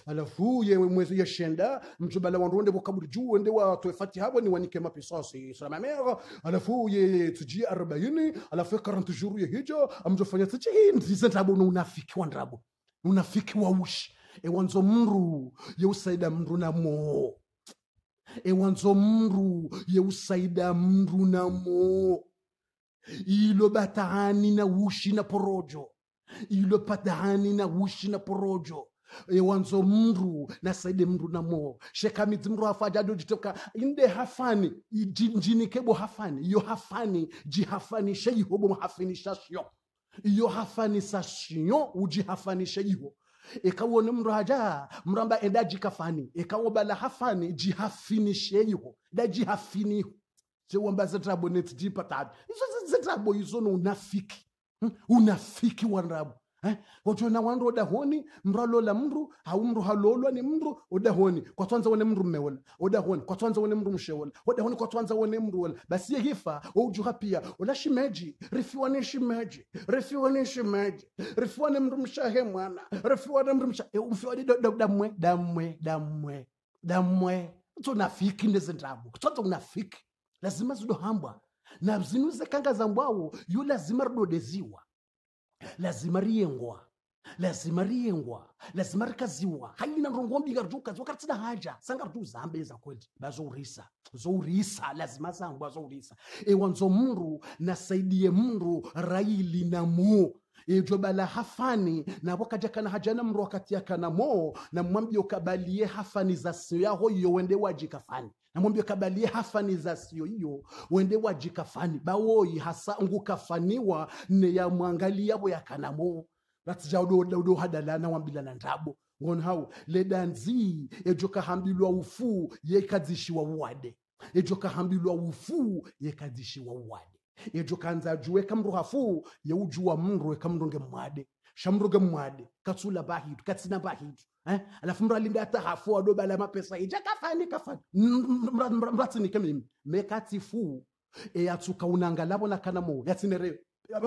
alafu ye mwezi ya shenda mjo je bala wanronde bo kaburi juu nde watu fati habo ni wanike mapisasi salama mera alafu ye tujie 40 alafu 40 juru ye hijo amjofanya tiji hindi zantabu unafiki wandrabu unafiki wa ushi ewanzo mru yeusaida mru na moo ewanzo mru yeusaida mru na moo ilo batahani na ushi na porojo ilo patahani na ushi na porojo Eh, wanzo mru na nasaide mru namo shekamidzi mru afaja jitoka inde hafani jinjini kebo hafani iyo hafani jihafanishe iho bomuhafinisha shyo iyo hafanisa shyo ujihafanishe iho ikawone mru haja mramba enda jikafani ikawobala hafani jihafinishe iho da jihafiniho sewamba zetrabo netijipatabi izo zetrabo izo no unafiki hmm? unafiki wanrabo Eh, wachona wandu odahoni mndu alola mndu au mndu halolwa ni mndu odahoni kwatwanza wone mndu mmewola odahoni kwatwanza wone mndu mshewola odahoni kwatwanza wone mndu wola basi yehifa oujuha pia ola shimeji rifiwane shimeji rifiwane shimeji rifiwane mndu mshahe mwana rifiwane mndu mshahe e, umfiwane damwe damwe damwe damwe tsonafiki ndezendabo tsonza unafiki lazima zidohambwa na zinuze kanga zambwawo yu lazima ridodeziwa lazima riengwa lazima riengwa lazima rikaziwa haina rongombiga ritukaziwa karitsina haja sanga rituzambeza kweli bazourisa zourisa lazima zangwa zourisa ewanzo mndu nasaidie mndu raili na ejo bala hafani na kaja kana hajana mndu wakati akana moo na mwambio kabalie hafani za sio yaho iyo wende kafani namwambia kabalie hafani sio hiyo wende wajikafani bawoyi hasa ngukafaniwa neyamwangaliabo yakanamo vatijaudohadalana na ndabo ngon hau ngonhau ledanzi ejo kahambilwa ufu yekadzishiwa uwade ejo kahambilwa ufu yekadzishiwa uwade ejo kanza juwe kamru hafu yeujua mru ekamrunge mwade shamruge mwade katsula bahitu katsina bahitu eh? alafu mrali hata hafu wadoba la mapesa ija kafani kafani mratsinike mimi mekatsifu eyatsuka unanga lavo nakanamo yatsinereyo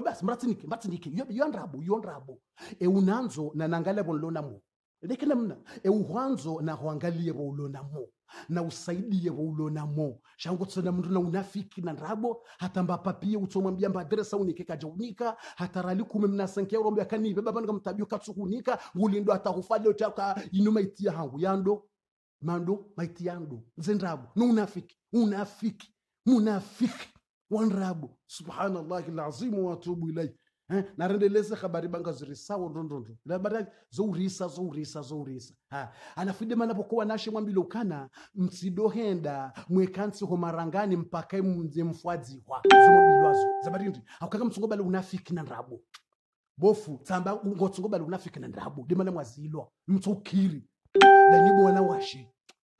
basi mratsinike mratsinike yondrabo yondrabo eunanzo nananga lavo nlonamo lekela mna euhwanzo na huangalie waulonamo na usaidie waulonamo shangotsona mndu na unafiki na ndrabo hata mbapapie utsomwambia mbadresa unikeka jaunika hata rali kume mnasankia urombe akanive babanka mtabio katsuhunika ngulindo atahufale taka inuma itia hangu yando mando maiti yando nze ndrabo ni unafiki unafiki munafiki wandrabo subhanallahi lazimu watubu ilaihi eh? narendelezo habari banga sawo ndondondo labari zourisa zourisa zourisa ha. alafu idema napokuwa nashe mwambilokana msidohenda mwekansi marangani mpaka mze mfwadziwa zimobilwazo zabari ndi akukaka mtsungobala unafiki na ndabo bofu tsamba ngotsungobala unafiki na ndabo dema mwazilo mtsukiri mtsukiri danyibona washe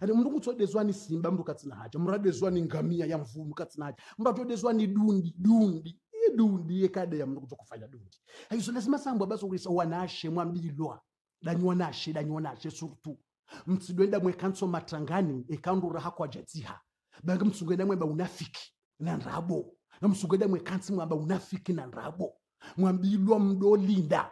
ati mndu kutsodezwa ni simba mndu katsina haja mradezwa ni ngamia ya mvumu katsina haja mratodezwa ni dundi dundi dundi yekade ya mndu kutswa kufanya dundi haizo lazima sambwa basi kulisa wanashe mwambilwa danywanashe danywanashe surtu mtsidwenda mwekanso matangani ekandura hakwa jadziha banga mtsungenda mwemba unafiki na nrabo na msungenda mwekansi mwamba unafiki na nrabo mwambilwa mdolinda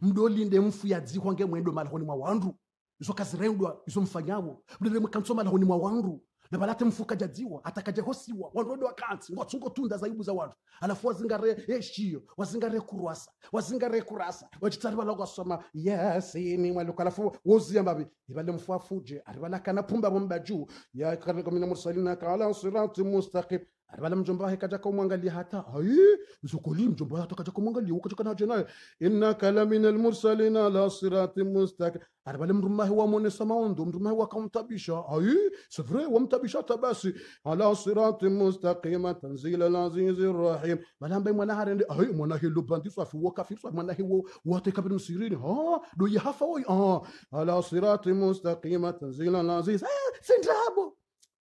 mdolinde mfu ya yadzihwa ngemwendo malahoni mwa wandu izokazirendwa izo mfanyawo murere mukansomanaho ni mwawanru nabalate mfuka jadiwa atakajeho siwa wanrode wakansi ngwatsungo tunda zaibu za wandu alafu wazingare yeshiyo wazingare kurwasa wazingare kurasa wachitari bala gwasoma yasini mwaluka alafu woziya mbabi ibale mfu afuje aribalakana pumba bomba juu mursalina kala sirati mustaqim bala mjomba wake kaja kumwangalia hata hai zukuli mjomba wake kaja kumwangalia huko tukana je naye innaka la min almursalin ala sirati mustaqim bala mrumma huwa mone samaundo mrumma huwa kamtabisha hai sifre wamtabisha tabasi ala sirati mustaqim tanzil alaziz arrahim bala mbai mwana harende hai mwana hilo bandi swafi woka fi swafi mwana hiwo wote kabir msirini ha do yahafa oi ala sirati mustaqim tanzil alaziz eh, sindrabo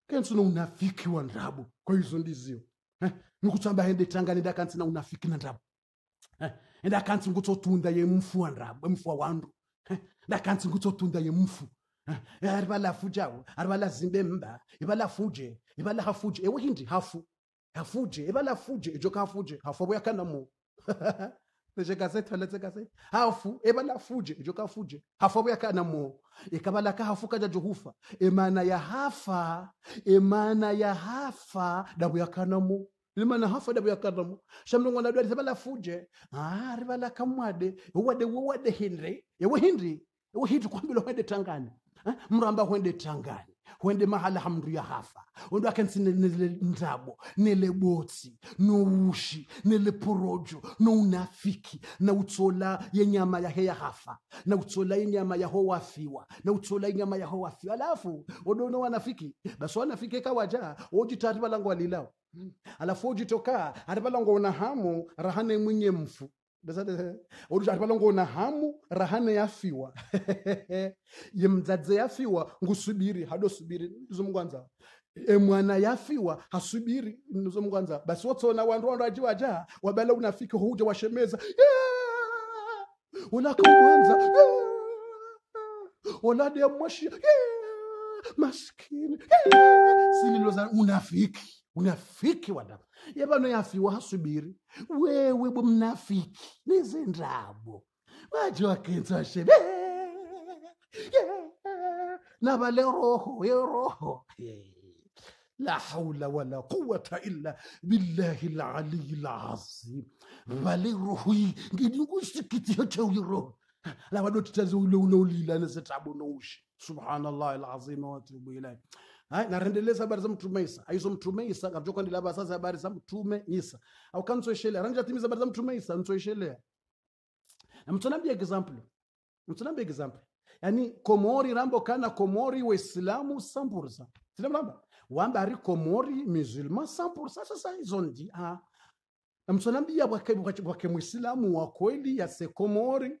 kensina unafiki wa ndabo kwaizo ndiziyo eh? nikutamba endetranganeda kansina unafiki na ndabo eh? endakantsi ngutsotunda yemfu wa ndabo emfu wa wandu eh? ndakantsi ngutsotunda yemfu ari eh, valafu eh, jawo ari valazimbe mba ivalafuje ivalahafuje ewe hindi hafu hafuje fuje ijoka hafuje hafu avuyakana mu leje gazete valetse gazete hafu la fuje joka fuje hafabu yakana mo ikabala ka hafu kaja juhufa emana ya hafa emana ya hafa dabu yakana mo limana hafa dabu yakana mo shamlongo na dwali bala fuje ah ribala kamwade wade wade henry yewe hindri yewe hitu kwambilo wende tangani ah, mramba wende tangani huende mahala hamndu hafa wendo akensi nele ndabo nele botsi noushi nele porojo nounafiki na utsola yenyama yahe hafa na utsola yenyama yaho wafiwa na utsola yenyama yaho wafiwa alafu odono wanafiki basi wanafiki ekawaja ojita ati valango walilao hmm. alafu ojitoka ati valango una hamu rahane mwinye mfu uri ari hamu rahane yafiwa yemdzadze yafiwa ngusubiri hadosubiri ndizomungwanza emwana yafiwa hasubiri ndizomungwanza basi wotsona wandu wandu ajiwa wabala unafiki hohuja washemeza unakamwanza wanademwashi maskini sililo unafiki unafiki wadava yabano yafiwa hasubiri wewe bwe mnafiki nezendabo vaje wakenza shebe nabale roho ye roho la haula wala quwata illa billahi laliyi lazim vale roho yi ngidingusikitiyo cheuyi roho lavadotitaze uleulaulila nezetabonoushi subhanallah lazima watubu ilahi Hai, narendeleza habari za mtume Isa aizo mtume Isa katika kundi la basaza habari za mtume Isa au kanzo ishele aranja timiza habari za mtume Isa nzo ishele na mtonambia example mtonambia example yani komori rambo kana komori waislamu sampurza tinamlamba wamba ari komori musulman sampurza sasa izo ndi ah mtonambia bwake bwake muislamu wa kweli ya sekomori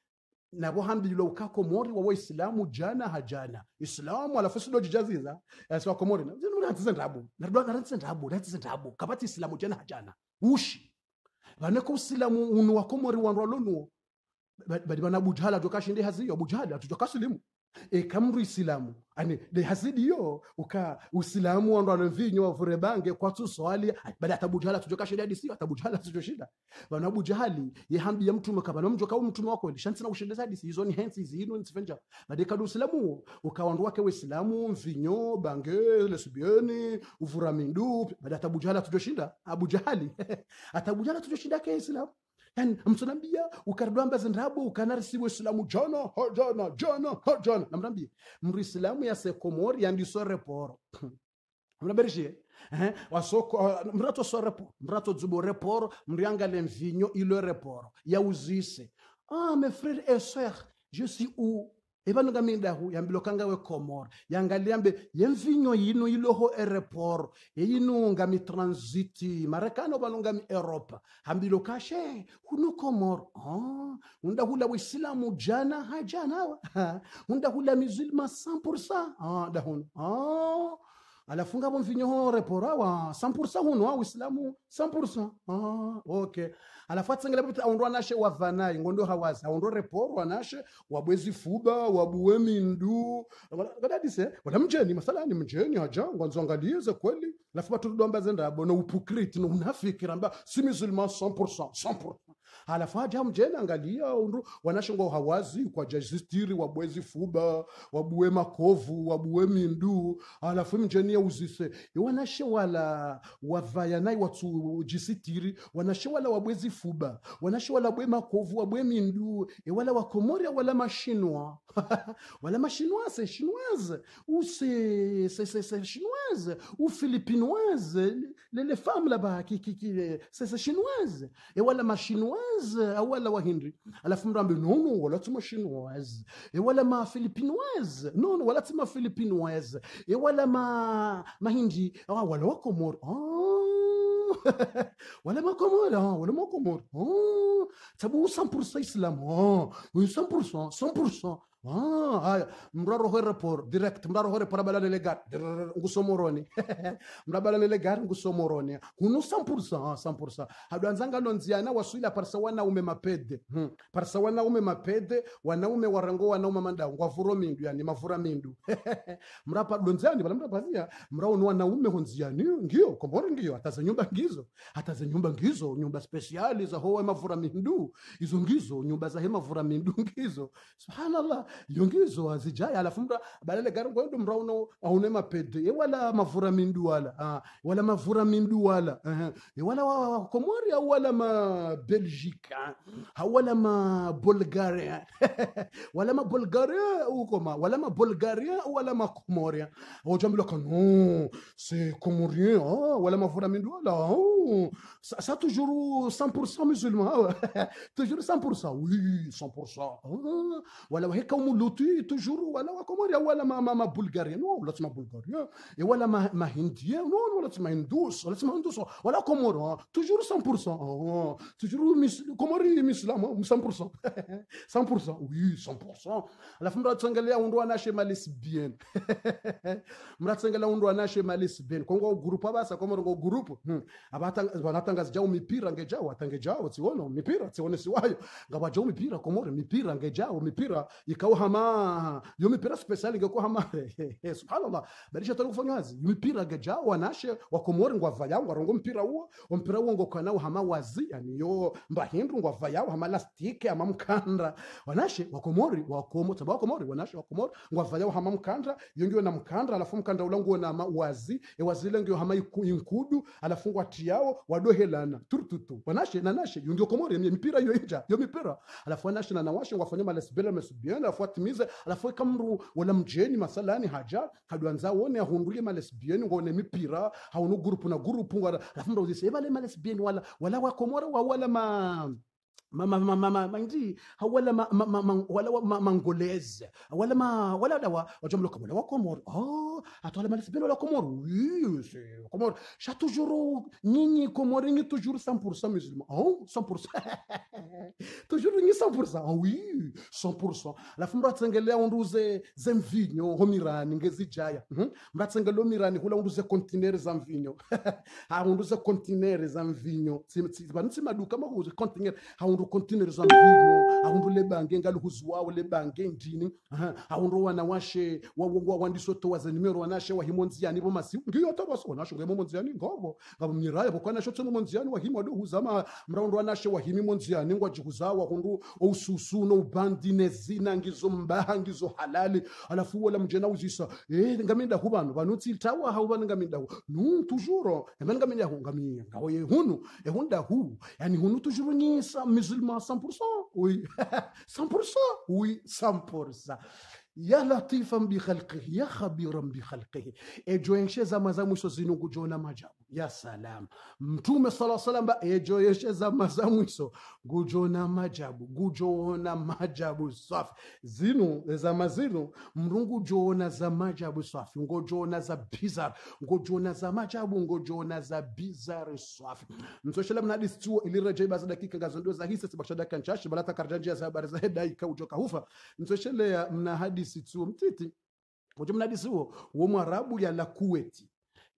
nabo alhamdulillah ukako mori wa waislamu jana hajana islamu alafu sidojijaziza jijaziza eh, aswa na ndabu narudwa natse ndabu natse ndabu kabati islamu jana hajana ushi vaneko islamu unu wa komori wa rwalono badi banabu jahala jokashinde haziyo bujhala tujokasilimu e kamru isilamu ani de hasidi yo uka usilamu ando anavinyo vure bange kwa tu swali baada atabu jahala tujoka shida hadi disi atabu jahala tujo shida bana abu jahali ye hambi ya mtume kabana mjo kau mtume wako shansi na ushindeza hadi hizo ni hensi hizi ni nisifenja baada kadu usilamu uka wandu wake waislamu vinyo bange lesbieni uvura mindu baada atabu jahala tujoka shida abu jahali atabu jahala tujo shinda ke islamu yani msonambia ukarudwamba zindrabo ukanarisiwe isilamu jono hojona jono hojona namrambie mru ya yasekomori yandisoreporo mnaberishie eh, wasoko mrato so reporo mrato dzubo reporo mriangale mvinyo ilo reporo yauzise ah mes frères et sœurs je suis où evanonga mindahu yambilokanga wekomoro yangaliambe yemvinyo yino iloho ereporo eyinunga mitransiti marekani ovanonga mieropa hambilokashe hunu komoro oh. Ah, undahula wisilamu jana hajanawa undahula mizulma 100 ah, dahunu oh. Ah, alafunga vo mvinyo ho reporo awa 100 hunu a uislamu 100 ah, okay alafu atsengela kuti aundu anashe wavanayi ngondo hawazi aundu reporwa anashe wabwezi fuba wabuwe mindu kadadise wala mjeni masalani mjeni haja ngwanzwangalize kweli alafu batuludomba zendabo yabo na upukriti na unafiki ramba si musulman 100% 100% alafu hata mjena angalia undu wanashonga hawazi kwa jazistiri wabwezi fuba wabue makovu wabue mindu alafu mjenia uzise wanashe wala wavaya nai watu jisitiri wanashe wala wabwezi fuba wanashe wala bwe makovu wabwe mindu e wala wakomori wala mashinwa wala se chinoise ou se se chinoise ou philippinoise les, femmes là-bas qui qui qui c'est euh, chinoise et voilà ma chinoise Eh, wala wahindi alafu mtu ambie nono wala tuma chinoise eh, wala ma filipinoise nono wala tuma filipinoise eh, wala ma ma mahindi ah, wala wakomor ah. wala makomor ah, wala oh. tabu 100% islam 100% 100% Ah, haya ah, mrarohwere por direct mrarohwere por abalalele gati ngusomorone mrabalalele gati ngusomorone huno 100% 100% hadwanzanga wasuila parsa wana ume mapede hmm. wana ume mapede wana ume warango wana ume manda ngwavuro mindu yani mavura mindu mrapa donziani bala mrapazia mraono wanaume honziani ngio kombori ngio hataza nyumba ngizo hataza nyumba ngizo nyumba speciali za howe mavura mindu izo ngizo nyumba za hema mavura mindu ngizo subhanallah lyongezo azijaya alafu mndu balale gari ngwendo mrauno aune mapede ewala eh, mavura mindu wala ah, wala mavura mindu wala uh, wala wa, komori au wala ma belgique ah? au wala ma bulgaria wala ma bulgaria uko ma wala ma bulgaria wala ma komoria ah? ojambilwa kanu se komorien oh, ah? wala mavura mindu wala oh. non, ça, ça toujours 100% musulman, hein, toujours 100%, oui, 100%. Hein, hein. Voilà, comme l'outil, toujours, voilà, comment dire, voilà, ma, ma, ma bulgarien, non, voilà, ma bulgarien, et voilà, ma, ma hindien, non, voilà, ma hindous, voilà, ma hindous, voilà, comment, toujours 100%, toujours, comment dire, islam, 100%, 100%, oui, 100%. La femme Alafu mratsangalia undu anashe malesbienne, mratsangalia undu anashe malesbienne, bien grupu abasa, kongo grupu, ah, bah, hmm. Ah, bah, vanatangazijawo mipira ngejao atangejao tsiwono mipira tsionesiwayo ngawajawo mipira komore mipira ngejao mipira ikao hama yo mipira spesiali ngeko hama subhanallah barisha tali kufanyazi yo mipira ngejawo wanashe wakomore ngwavayawo ngwarongo mpira uo ompira uwo ngokanawo hama wazi yani yo mbahindu ngwavayawo hama lastike hama mkanda wanashe wakomori wakomo tamba wakomori wanashe wakomori ngwavayawo hama mkanda yo ngiwe na mkanda alafu mkanda ulangu na hama wazi ewazile ngiyo hama inkudu alafu ngwatiyawo yao wadohelana turututu banashe nanashe yungi mi mipira yo inja yo mipira alafu anashe na nawashe wafanya malesbela mesubien alafu atimize alafu kamru wala mjeni masalani haja hadwanza wone ahundulie malesbien ngone mipira haunu grupu na grupu wala alafu ndo zise bale eh, malesbien wala wala wa wakomora wa wala ma manji wala ma, ma, ma, wala ma, mangoleze wala ma, wala dawa wajamlo wa wakomora oh atwara amadisipine la Comore. Oui, c'est Comore. J'ai toujours nini Comore, ni toujours 100% musulman. Oh, ah 100%. toujours ni 100%. Ah oui, 100%. Alafu mratsengelea unduze zemvinyo homirani ngezijaya. Mm -hmm. Mratsengelea homirani hula unduze kontineri za mvinyo. haunduze ah, kontineri za mvinyo. Vanitsi maduka mahuze kontineri. Haundu kontineri za mvinyo. Haundu lebange ngaluhuzu wao lebange ndini. Haundu wanawashe wawandisoto wazanimeo rero wanashe wahimonziyani bomasi ngiyo toboso wanashe ngemo monziyani ngobo ngabo mnyiraya bokwa nasho tsono monziyani wahimi wado huzama mraundo wanashe wahimi monziyani ngwa jikuzawa kundu oususu no ubandi nezina ngizo mbaha ngizo halali alafu wala mjena uzisa eh ngaminda kubano banutsi tawa haubana ngaminda hu nu tujuro emana ngaminda hu ngaminya ngawo ye hunu e hunda hu yani hunu tujuro nyisa mizilma 100% oui 100% oui 100% ya latifan bikhalqihi ya khabiran bikhalqihi ejo enshe zama za mwisho zinungu jona majabu ya salama mtume sala salam ejoyeshe zama za mwiso gujona majabu gujoona majabu swafi zinu zama zinu mrungu joona za majabu swafi ngojoona za bizar ngojoona za majabu ngojoona za bizar swafi msoshela mnadisituo iliraja baza dakika ngazondo za hisa sibakisha dakika nchashi balata karjanjia ya zahabari za hedaika ujoka hufa msoshelea mna hadisi tuo mtiti ujo mnadisi huo wo mwarabu yala kuweti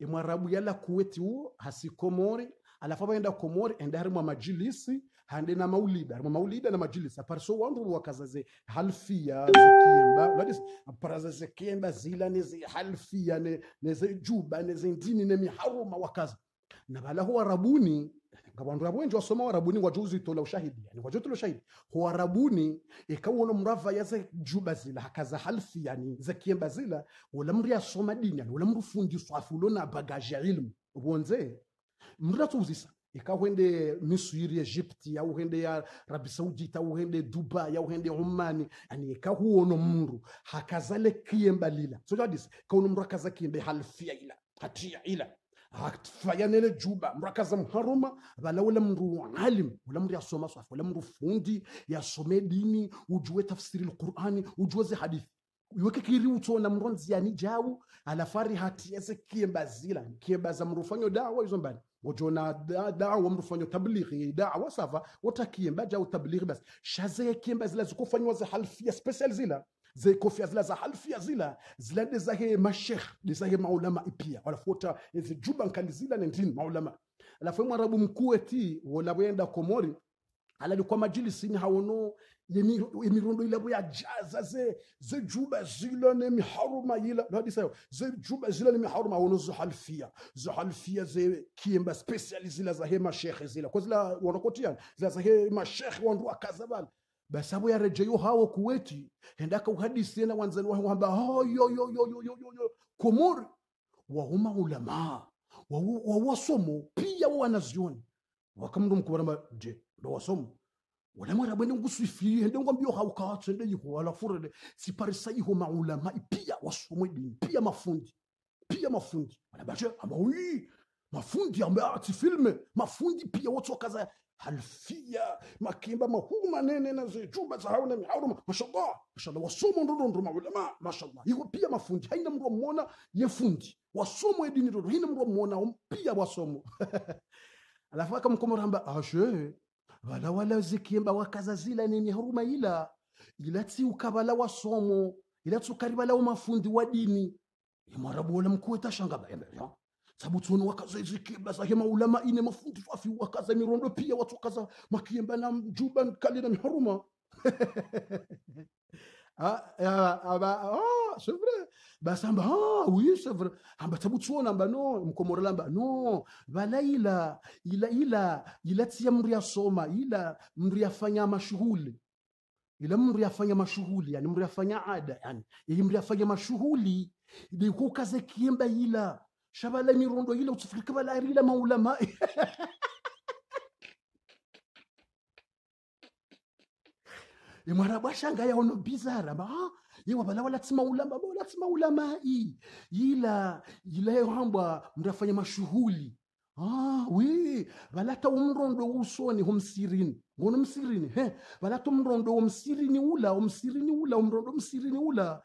mwarabu yala kuweti uo hasikomori alafu abaenda komori ende harimwa amajilisi hande na maulida harimwa maulida na majilisi aparso wandu wakazaze halfia zikemba ladis aparaza zekemba zila neze halfia ne, neze juba neze ndini ne miharuma wakaza na bala warabuni ngabantu abwenji wasoma warabuni wajuzitola ushahidi yani wajutula ushahidi warabuni ikawona mrava juba zila hakaza halfi yani kiemba zila wala mri asoma dini yani wala fundi mrufundiswa na bagage ya ilmu wonze mratuzisa ikahwende misuiri egypti ya uhende ya rabi saudita uhende dubai ya uhende umani yani ikahuono mndu hakazale kiembalila sojadisa mru mndu kiemba halfi ya ila hatia ila fayanele juba mrakaza mharuma vala ule mndu alim ule mndu yasoma swafi ule mndu fundi yasome dini ujue tafsiri lqurani ujue ze hadithi iweke kiri utona mndu anziani jawu alafari hatiese kiembazila kiembaza mndu fanyo dawa izo mbani wajona dawa mndu fanyo tablighi dawa sava watakiemba jawu tablighi basi shaze kiemba zila zikufanywa ze halfia special zila ze kofia zila za halfia zila zila zilande zahe mashekh dezahe maulama ipia wala walafuota ezi juba nkali zila nendini maulama alafu mwarabu mkuu eti wenda komori ala alali kwa majilisini hawono emirundo ya jaza ze ze juba zila zilone miharuma yila ze juba zila zilone miharuma haono hawono zohalfia zohalfia ze kiemba speciali zila zahe mashekhe zila kwa zila wanakotia zila zahe mashekhe wandu akaza basabo yarejeyo hawo kuweti hendaka uhadisiye na wanzani wahe wamba hoyoyoyoyoyoyo kumuri ulama ulamaa wawasomo pia wo wanazioni wakamndu mkubaramba je ndo wasomo walamwera bwende nguswifiye hende ngwambiyo haukatse hende yiho walafurele siparisa yiho maulama pia wasomo dini pia mafundi pia mafundi wanabache ama wi mafundi ambaye atifilme mafundi pia wotsokaza halfia makimba mahu manene na zechuba zahau na miharuma mashallah mashallah wasomo ndodondo maulama mashallah iko pia mafundi haina mndu amwona yefundi wasomo edini ndodo haina mndu amwona pia wasomo alafu akamkomoramba ashe wala wala zikimba wakaza zila ni miharuma ila ila tsi ukabala wasomo ila tsukaribala mafundi wa dini imarabu wala mkuu etashanga sabu tsono wakaza hizi kibla sahe maulama ine mafundi fafi wakaza mirondo pia watu wakaza makiemba na mjuba kali na mihuruma ah, basamba ah, ah, oui c'est vrai amba tabu tsono amba no mkomorela amba no balaila ila ila ila tia mria soma ila mria fanya mashughuli ila mri afanya mashughuli yani mri afanya ada yani ili mri afanya mashughuli ilikukaze kiemba ila شبا لا ميرون دويلا وتفك الكبال عيري لا لا ولا ما يما راه باش غايا ونو بيزار ما آه، يما بلا ولا تسمع ولا ما ولا تسمع ولا ما اي يلا يلا يهمبا مدافعي مشهولي اه وي بلا تا ومرون دو وصوني هم سيرين ngona msirini he balathi umrondo womsirini ula umsirini ula umrondo msirini ula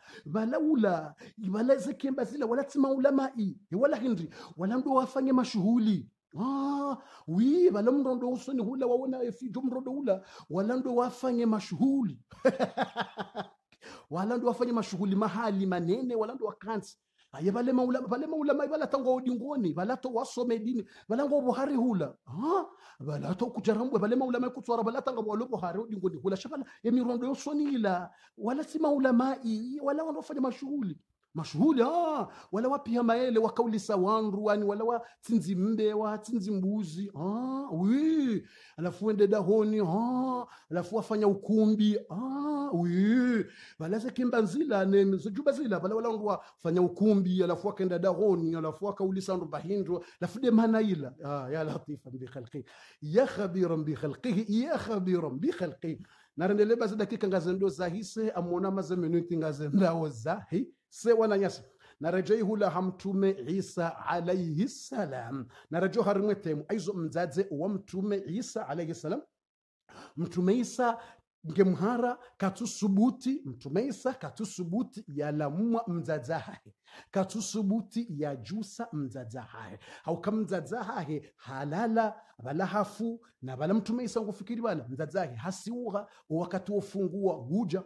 ula ibala zekemba zila walathi mai wala hindri wala mntu wafanye mashuhuli Ah, wi bala mrondo usoni hula waona efijo mrondo ula wala mntu wafanye mashughuli wala mntu wafanye mashughuli mahali manene wala mntu wakansi aye vale maulama vale maulama valatangwa to valato wasome dini valangwa bohari hula valato kuterambwe vale mai kutswara valatanga vwalo bohari udingoni hula shavala e yosoni yosonila wala si mai wala wanofanya mashughuli mashuhuli ah, wala walawapiha maele wakaulisa wandu wani walawa tsinzi mbewa tsinzi mbuzi ah, wi alafu wende dahoni ah, alafu wafanya ukumbi ah, wi valaze kimba nzila nemzujuba zila vala walandu fanya ukumbi alafu wakaenda dahoni alafu wakaulisa andu bahindu alafu de mana ila ah, ya latifan bi khalqi ya khabiran bi khalqihi ya khabiran bi bikhalqihi narendele basi dakika ngazendo zahise amona maze minuti ngazendawo zahi se na rejo hula hamtume isa alaihi salam rejo harimwe temu aizo mzadze wa mtume isa alaihi salam mtume isa ngemhara katusubuti mtume isa katusubuti lamwa mzadzahahe katusubuti yajusa mzadzahahe haukamzadzahahe halala hafu na vala mtume isa ngufikiri vala mzadzahe hasiuha wakati wofungua guja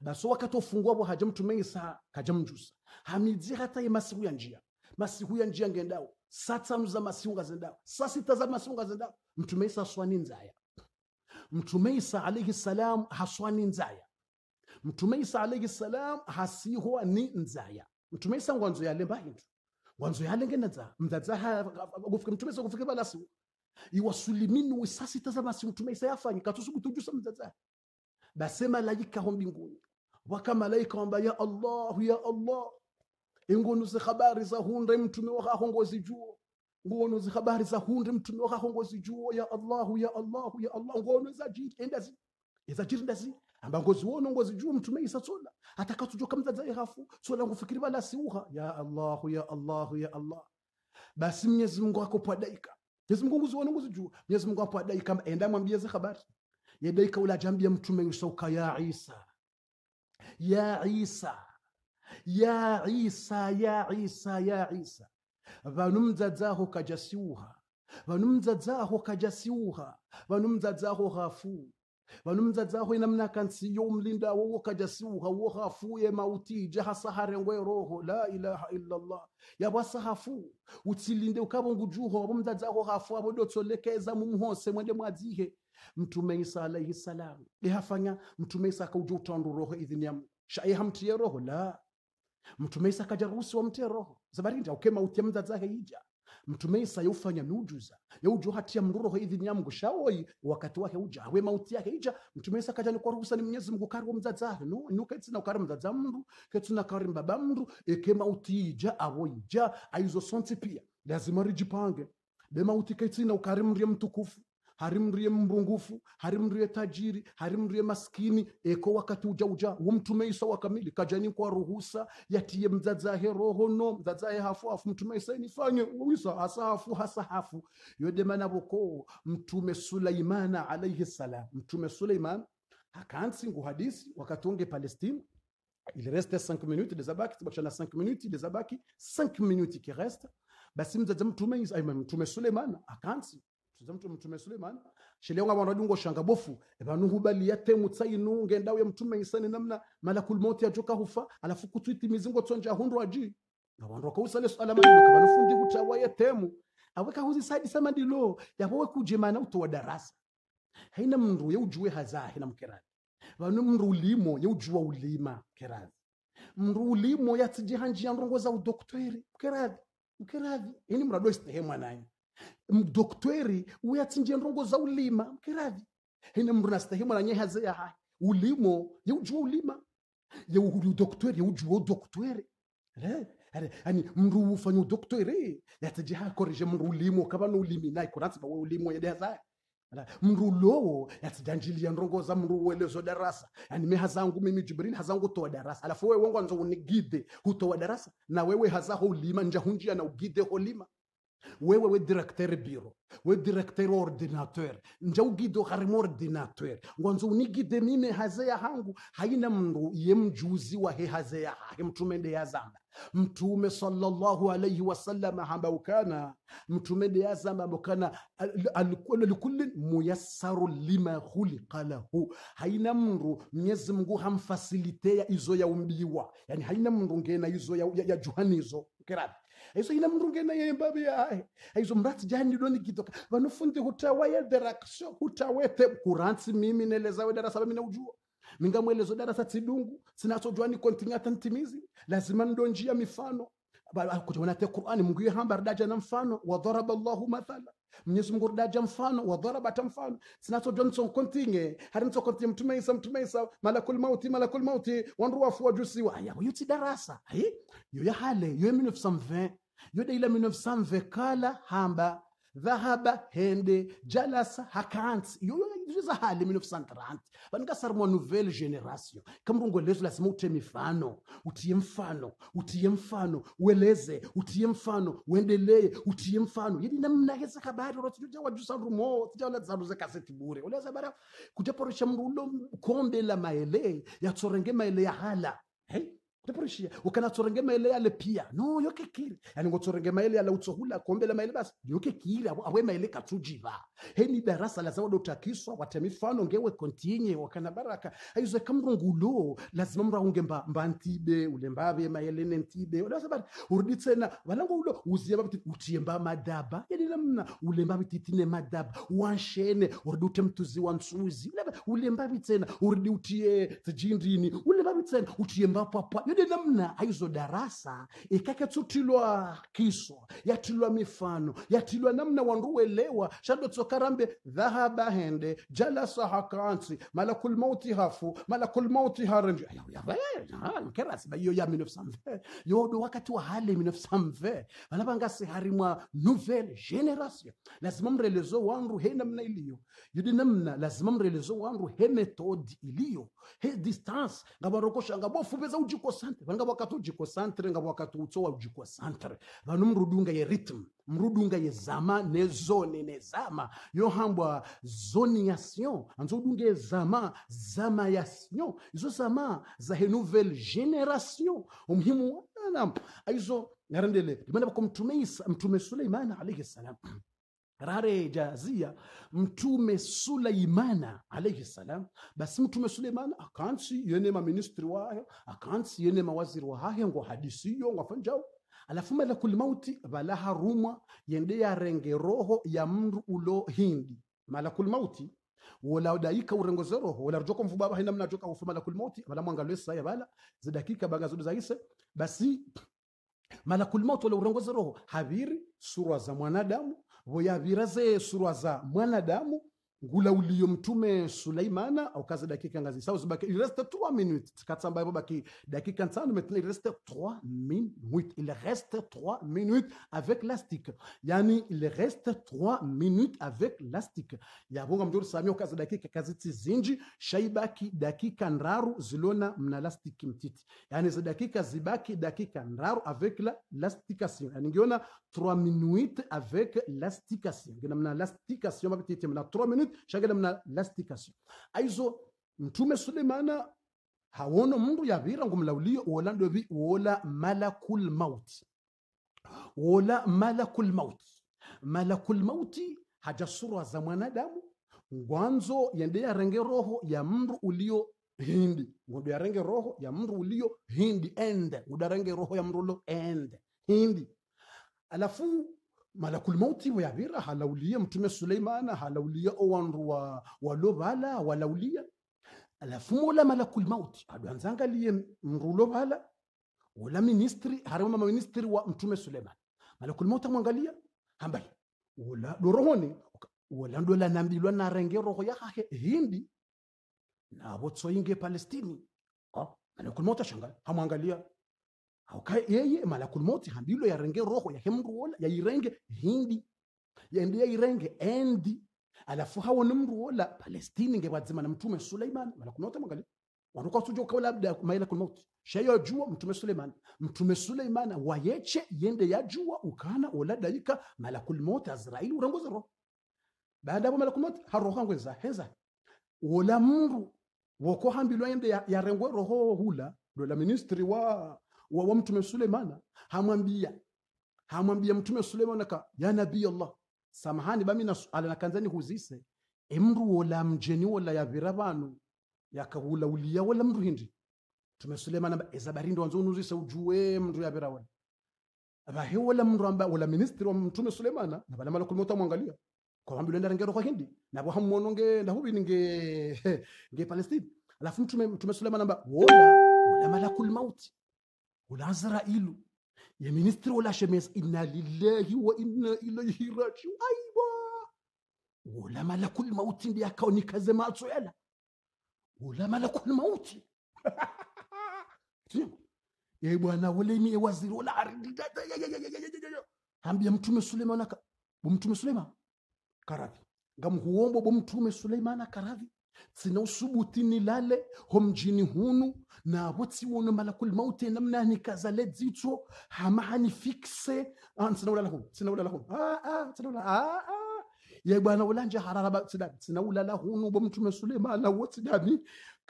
baso wakatofungua bo haja mtu mengi saa kaja mjusa hamidira hata ye masiku ya njia masiku ya njia ngendao satanu za masiku ngazendao saa sita za masiku ngazendao mengi saa swani nzaya mtu mengi saa alaihi salam haswani nzaya mtu mengi saa alaihi salam hasiho ni nzaya mtu mtume isa ngwanzo yale mbahindu ngwanzo yale ngenadza mdadza gufika mtu mengi saa gufika bala balasi iwasulimini saa sita za masiku mtume yafanyi yafanya katusukutujusa mdadza basema layikaho mbinguni waka malaika wamba ya allahu ya allah habari za hunde mtume wakakho ngozijuwo habari za hunde mtume wakakho ngozijuwo ya allahu ya allahu ya allah ngono zajiri endazi ezajiri ndazi amba ngozi wono ngozi ngozijuwo mtume isa sola ataka tsola atakatsujoka mdzadzayi hafu sola ngufikiri bala siuha ya allahu ya allahu ya allah basi mnyezi mungu wako daika mnyezi mungu ngozi wono ngozi ngozijuwo mnyezi mungu wako daika enda mwambie habari yedaika ula jambia mtume isauka ya isa ya isa ya isa ya isa ya isa vanhu kajasiuha vanhu kajasiuha vanhu mudzadzaho hafu vanhu mudzadzaho inamunakansiyo mlinda wowo kajasiuha wo hafu yemautija hasaharengwe roho la ilaha illallah yawasa hafu utsilinde ukavongujuho wavo mudzadzaho hafu avodotsolekeza mumhose mwende mwadzihe mtume isa alaihi salam ihafanya mtume isa akauja utandu roho idhini ya mungu shaihamtie roho la mtume isa akaja ruhusu wamtie roho zabarinda ukemautia mdha zahe ija mtume isa yaufanya miujuza yaujo hatia mndu roho idhini ya mungu shaoi wakati wake uja we mauti yake ija mtume isa akaja nikwa ruhusa ni mwenyezi mungu karwa mdzadzahe no nukaitsina ukari mdzadza mndu ketsina kari mbaba mndu eke mauti ija awo ija aizo sonsi pia lazima rijipange be mauti kaitsina ukari mndu mtukufu hari mtu ye mrungufu hari mtu ye tajiri hari mtu ye maskini eko wakati uja uja umtume isa wakamili kajani kwa ruhusa yatiye mdzadzahe roho no mdzadzahe hafu hafu mtume isa nifanye uisa hasa hafu hasa hafu yode mana boko mtume sulaimana alayhi salam mtume Sulaiman suleiman ngu nguhadisi wakati unge palestine il reste 5 minutes des abaki tibakishana 5 minutes des abaki 5 minutes qui reste basi mdzadza mtume isa mtume Sulaiman akansi tuzamtu mtume suleiman shile shilianga wanadungo shanga bofu ebanu hubali vanuhubali yate mutsainu ngenda ya mtume isani namna malakul mauti yajoka hufa alafu kutwiti mizingo tsonja hundu aji ngawandu akausale suala manilo kavanafundi ya temu aweka huzi side sama ndilo yawowe kujemana utowa darasa haina mndu ya ujue hazahi na mkerani vanu mndu ulimo ya ujua ulima kerani mndu ulimo yatsijehanjia ndongo za udokteri mkerani mkerani yaani ini mrado istehemwa nanyi mdoktweri uyatsinjiye ndongo za ulima mkiravi hene mndu nastahimwa na nyehaze ya hai ulimo yeujua ulima yeuli udoktweri yeujua udoktweri ani mndu ufanya udoktweri yataje hakoreshe mndu ulimo kava ulimi naye kuratsi pawe ulimo yedehazaye mndu lowo ndongo za mndu uelezo darasa yani me hazangu mimi jibril hazangu toa darasa alafu wewe wangu anzo unigide hutoa darasa na wewe hazaho ulima njahunjia na ugide holima wewe we directeur biro we directeur ordinateur njaugido harimo ordinateur ngwanzo unigide mime haze ya hangu haina mndu ye mjuzi wa he haze ya hahe mtume de yazamba mtume sallallahu alayhi wasallam hamba ukana mtume de yazamba mukana likulli muyassaru lima khuliqa lahu haina mndu mnyezi mngu hamfasilitea izo yaumbiwa yani haina mndu ngena izo ya, ya, ya juhanizo ina mrunge ezohina mrungena yembabe yahe aizo mrati janidoni kitoka vanofunde hutawaya derakso hutawete kurantsi mimi neleza we darasa mimi na ujua minga mwelezo darasa tidungu tsidungu ni kontingata ntimizi lazima ndonjia mifano kuti wanate qur'ani mungu yeye hamba ridaja na mfano wa dharaba Allahu mathala mwenyezi mungu ridaja mfano wa dharaba ta mfano sinatsojwa ntsonkontinge hari ntsonkontinge mtume isa mtume isa malakul mauti malakul mauti jusi wa ayawo yuti darasa ayi yo yahale yo yemino fisamve yodaila minofsam vekala hamba dhahaba hende jalasa hakant yoyoiza hali minofsan trant vanikasarumwa nouvelle generation kamrungo lezo lazima ute mifano utie mfano utie mfano ueleze utie mfano uendelee utie mfano yedi namnahesa habari ro tijawajusa rumo tijaoladzaruze kaseti bure ulazabara kujaporesha mndu ulo kombe la maele yatsorenge maele ya hala hey? depreshia ukanatsorenge maele yale pia no yoke kiri yaningotsorenge maele yale utsohula kuombela maele basi yoke kiri awe maele katsujiva heni darasa la lazima dotakiswa watemifano ngewe kontinye wakana baraka ayuze kamrungulo lazima mraunge mba, mba ntibe ule mbabe maele nentibe ulasa bari urudi tena walango ulo uziye babiti utiye mba madaba yani lamna ule mbabe titine madaba wanshene urudi utemtuzi wansuzi ule mbabe tena urudi utie tijindini ule mbabe tena utiye mbapapa ende namna aizo darasa ikaketsutilwa kiso yatilwa mifano yatilwa namna wanduwelewa shandotsokarambe dhahaba hende jalasa hakansi malakulmauti hafu malakulmauti harenje kerasi baiyo ya minefsamve yodo wakati wa hale minefsamve vanavangasi harimwa nouvelle generation lazima mrelezo wanru he namna iliyo yudi namna lazima mrelezo wanru he metodi iliyo he distance ngavarokosha ngabofubeza ujikosa santre vanu mrudunga ye nga vakatoutsowa ye zama ne zone ne zama yo yohambwa zoni anzo udunga ye zama zama ya sion izo zama zahe nouvelle generation umuhimu wanam aizo narendele ndimana vakomtume mtume suleimani alaihi salam rare jazia mtume sulaimana alaihi salam basi mtume suleimana akansi yene maministri wayo akansi yene mawaziri wahahe ngo hadisiyo ngo afanjao alafu malakul mauti ruma yende yarenge roho ya mndu ulo hindi malakul mauti woladaika urengoze roho wolarjoka mfu baba hina mnajoka ufu malakul mauti vala mwangalwe saya vala zidakika banga zudu zaise basi malakul mauti wala urengoze roho haviri surwa za mwanadamu voyaviraza yesurwaza mwanadamu ngula uliyo mtume sulaimana aukaza dakika ngazi sawa zibaki il reste 3 minutes tikatsamba ipo baki dakika ntsano maintenant il reste 3 minutes il reste 3 minutes avec lastic yani il reste 3 minutes avec lastic ya bonga mjuri samio ukaza dakika kazi tizinji shaibaki dakika nraru zilona mna lastic mtiti yani za dakika zibaki dakika nraru avec la lastic yani ngiona 3 minutes avec l'astication ngenamna l'astication bakutitemna 3 minutes shagenamna l'astication aizo mtume sulemana hawono mundu yavira ngu mulauliyo wola ndovi wola malakul mauti wola malakul mauti malakul mauti haja sura za mwanadamu ngwanzo yende renge roho ya mndu ulio hindi ngodo renge roho ya mndu ulio hindi ende udarenge roho ya mndu ulio ende hindi alafu malakul mauti wayavira halaulia mtume suleimana halaulia owandu wa walovala walaulia alafu mola malakul mauti adwanzangalie mndu lovala wala ministri harema maministri wa mtume suleiman malakul mauti amwangalia hambali wala dorohoni wala ndola nambilwa narenge roho yahahe hindi navo tsoinge palestini ah, malakul mauti ashanga hamwangalia hauka yeye malakul mauti hambilo yarenge roho ya hemru wala yairenge hindi yaende yairenge endi alafu hawo ni mru wala palestini ngebadzima na mtume suleiman malakul mauti mwangalia wanuka tujo kwa labda malakul mauti shayo jua mtume suleiman mtume suleiman wayeche yende ya yajua ukana wala daika malakul mauti azraili urangoza roho baada hapo malakul mauti haroho ngwenza henza wala mru woko hambilo yende ya, yarengwe roho hula la ministry wa wa wa mtume Sulemana hamwambia hamwambia mtume Sulemana ka ya nabii Allah samahani bami na ala alanakanzani huzise emru wala mjeni wala ya virabanu ya kahula ulia wala mru hindi mtume Sulemana ba ezabari ndo wanzo unuzise ujue mru ya yavira ba he wala mru amba wala ministri wa mtume Sulemana na bala malakul mota mwangalia kwa wambi lenda rengero kwa hindi na bwa hamuono nge hubi nge nge Palestine alafu mtume mtume Sulemana ba wala wala malakul mauti ulazrailu ye ministre olashemes inna lillahi wa inna ilaihi rajiun aiwa wola malakul mauti ndi akaonikaze macho yala wola malakul mauti ye bwana wolemi e waziri wola aridi hambia mtume suleiman mtume suleiman karadhi ngamhuombo bo mtume suleiman karadhi ni lale homjini hunu na wotsiwono malakul mauti namna nikazale dzitso hama hanifikse ah, tsinaulala hunu tsinaulala hunu ah, ah, tsinaulala yebwana ulanje hararaba tsidami tsinaulala hunu bomtume suleimana wotsidami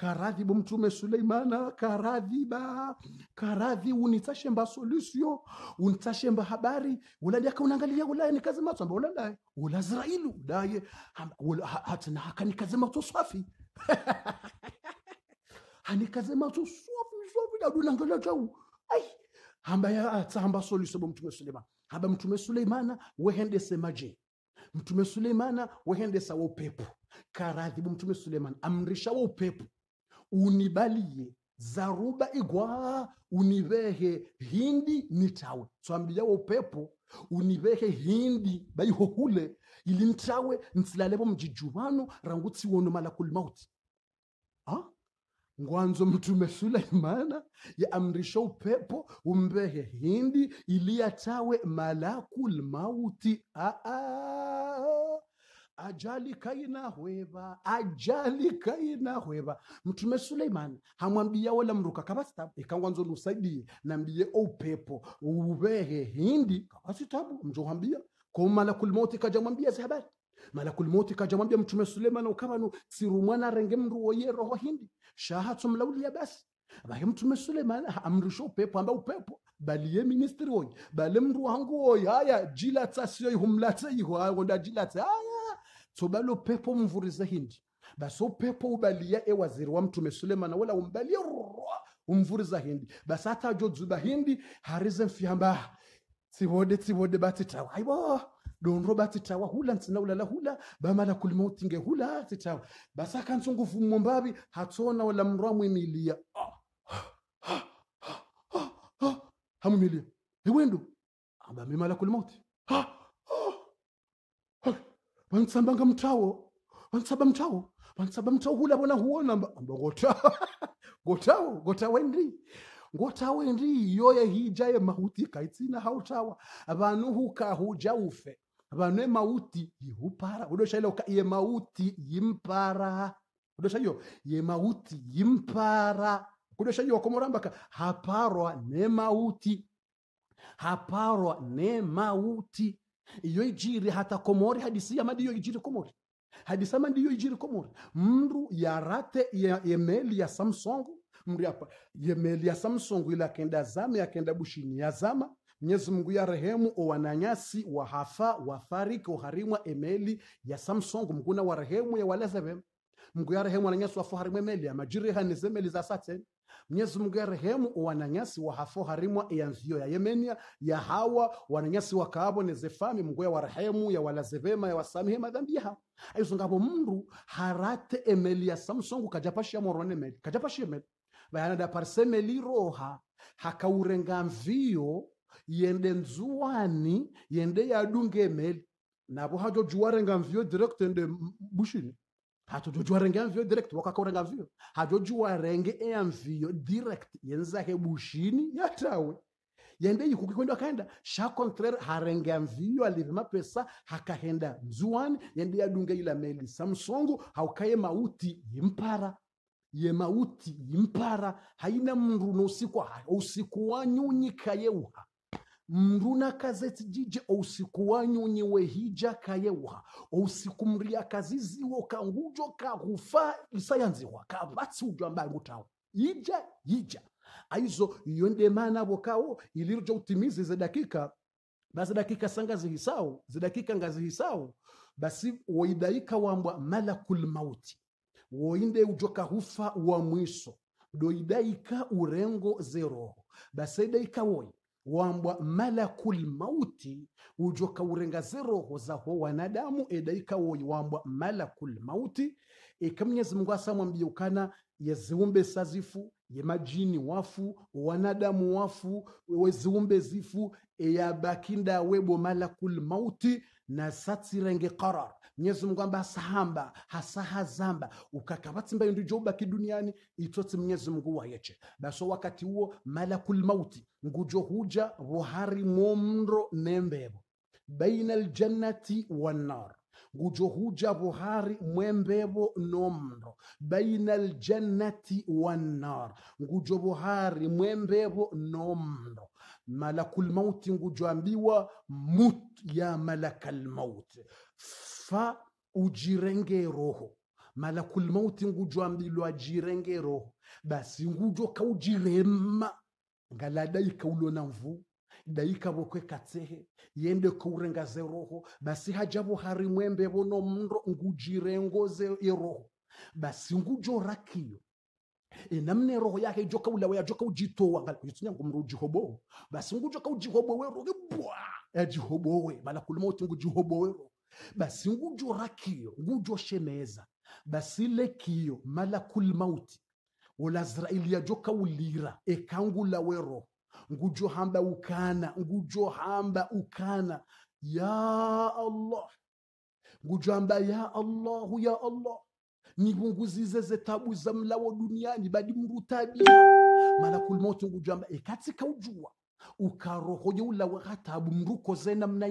karadhibu mtume suleimana karadhiba karadhi unitashemba solusio unitashemba habari ulaliaka unangalia ulaya nikazematsamba ulalaye zrailu daye hatna mato swafi hanikaze mato swafi swafi dadu dadunangalia tau ai amba ya atsahamba solusio mtume suleimana hamba mtume suleimana wehende wehendesemaje mtume suleimana wehende wa upepo karadhibu mtume suleimana amrisha wa upepo unibalie zaruba igwaa univehe hindi nitawe swambiya upepo univehe hindi baihohule ili ntawe nsilalebo mjijuvano rangutsi wono malakul mauti ha? ngwanzo mtume sulaimana yaamrisha upepo umbehe hindi ili yatawe malakul mauti Aa, ajali kaina kainahweva ajali kaina kainahweva mtume suleiman hamwambia wala mruka kavasitabu ikangwanzo nusaidie nambiye upepo uvehe hindi kavasitabu mzohambia ko malakulmauti kajamwambia zihabari kaja mwambia mtume suleiman ukavanu sirumwana renge mru woye roho hindi shahatsomlaulia basi vahe mtume suleiman amrisha upepo amba upepo baliye ministri woyi bale mru wangu woyi haya jilatsasiyoi humlatseiho aonda jilatsa haya so balophepo omumvuriza hindi basi ophepo ubaliya ewaziri wa mtume sulemana wala umbaliya rwa umvuriza hindi basi atajo dzuba hindi harize mfyamba tsivode tsivode batitawa aiwo donro batitawa hula ulala hula bamala kulima utinge hula titawa basi akantsungufu mmombavi hatsona wala mrwa mwimiliya oh. hamwimilia iwindu ambamimala kulimauti ha vansambanga mtawo wansaba mtawo wansaba mtawo hula bona huona mba ngotawo ngotawo ngotawo ndri ngotawo ndri yoye hijaye mauti kaitsina hautawa vanu huka ufe vanu e mauti ihupara udoshailauka ye mauti yimpara udoshayo ye mauti yimpara kudoshayo komorambaka haparwa ne mauti haparwa ne mauti iyo ijiri komori hadisi madi iyo ijiri komori hadisi madi iyo ijiri komori mndu yarate ya emeli ya samsung mru ya yemeli ya samsung ile zama ya kenda bushini ya zama mwenyezi mungu ya rehemu owananyasi wahafa wafariki oharimwa emeli ya samsung mkuna rehemu ya walezebe mungu ya rehemu ananyasi wa harimwa emeli ya majiri hanesemeli za sateni mnyezi Mungu rehemu wananyasi wa hafo harimwa yanziyo ya Yemenia ya hawa wananyasi wakabo nezefami Mungu ya warehemu ya walaze ya wasamihe madhambi yao aizo ngabo mundu harate emeli ya Samsung kajapashia morone meli kajapashia meli bayana da roha hakaurenga mvio yende nzuwani yende yadunge meli nabo hajo juwarenga mvio direct ende bushini hatojojua renge mvio direct urenga mvio hajojua renge mvio direct yenzake bushini yatawe yende yikukikwenda akaenda sha contraire ya mvio alive mapesa hakahenda mzuani yende yadunga ila meli samsongo haukaye mauti yimpara ye mauti yimpara haina mndu nousikwa usiku uha mrunakazetsijije ousiku wanyu nyiwe hija kayewa ousiku mria kaziziwo kangujo kahufa isayanziwa kavatsi ujwa mbali utawo ija ija aizo iyo ndemana vokawo ilirjo utimizi zedakika basi dakika sanga dakika zidakika ngazihisau basi woidaika wambwa malakul mauti woinde ujoka hufa wa mwiso doidaika urengo zeroho basi idaika woi wambwa malakul mauti ujoka urengaze roho zaho wanadamu edaika woyi wambwa malakul mauti eka mwenyezi mungu asamwambia ukana yeziumbe sazifu yemajini wafu wanadamu wafu weziumbe zifu eyabakinda webo malakul mauti na satsirenge qarar mwenyezi mungu amba asahamba hasahazamba ukakavati mbayo ndijo ubaki duniani itoti mnyezi mungu wayeche baso wakati huo malakulmauti ngujo huja vuhari momro nembevo baina ljannati wannar ngujo huja vuhari mwembevo nomro baina ljannati wannar ngujo vuhari mwembevo nomro malakulmauti ambiwa mut ya malakalmauti fa ujirenge roho malakul mauti ngujwambilwa ajirenge roho basi ngujo kaujirema ngaladaika ulona mvu daika bokwe katsehe yende kourengaze roho basi hajabu hajavo harimwembe vono mro ngujirengoze e roho basi ngujorakiyo enamne roho yake joka joka yajoka ujitowa ngalikujutunya ngumru jihobo basi ngujoka ujihobowe roho bwa yajihobowe e malakul mauti ngujihobowe roho basi ngujorakio ngujoshemeza basile kiyo malakulmauti olasraili yajo kaulira ekangula wero hamba ukana hamba ukana ya allah hamba ya allahu ya allah nigunguzize zetabu za mlawo duniani badi mrutabia malakulmauti ngujamba ekatika ujua ukarohoje ulawa hatabu mrukoze namna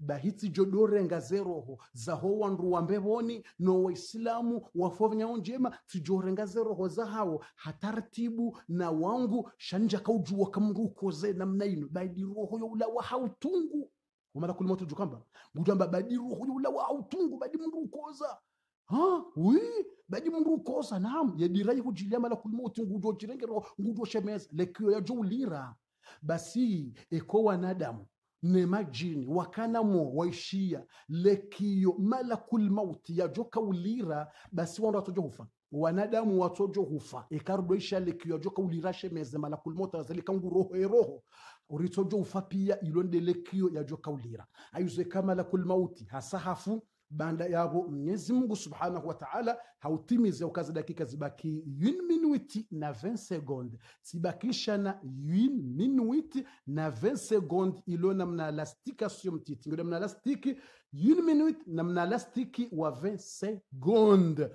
bahitsi jodorenga zeroho zaho wandu wambevoni no waislamu wafovnyao njema tijorenga zeroho zahawo hataratibu na wangu shanja kaujua kamndu ukoze namna ino badiroho youlawa hautungu wamala kulima tuju kwamba ngutamba badiroho youlawa hautungu baidi mndu ukoza ha wi badi mndu ukosa nam yadirai hujilia mala kulima utungu ujo chirengero ngudo shemeza lekio yajo ulira basi eko wanadamu nemajini jini wakanamo waishia lekio malakul mauti yajoka ulira basi wando watojo hufa wanadamu watojo hufa ikarudo isha lekio yajo ulira shemeze malakul mauti azalikangu roho eroho uritojo hufa pia ilonde lekio yajoka ulira ayuze kama malakul mauti hasahafu baada yaho Mwenyezi Mungu Subhanahu wa Ta'ala hautimize ukazi dakika zibaki 1 minute na 20 seconde zibakisha na 1 minute na 20 seconde ilo na mna elastika sio mtiti ndio mna elastiki 1 minute na mna elastiki wa 20 seconde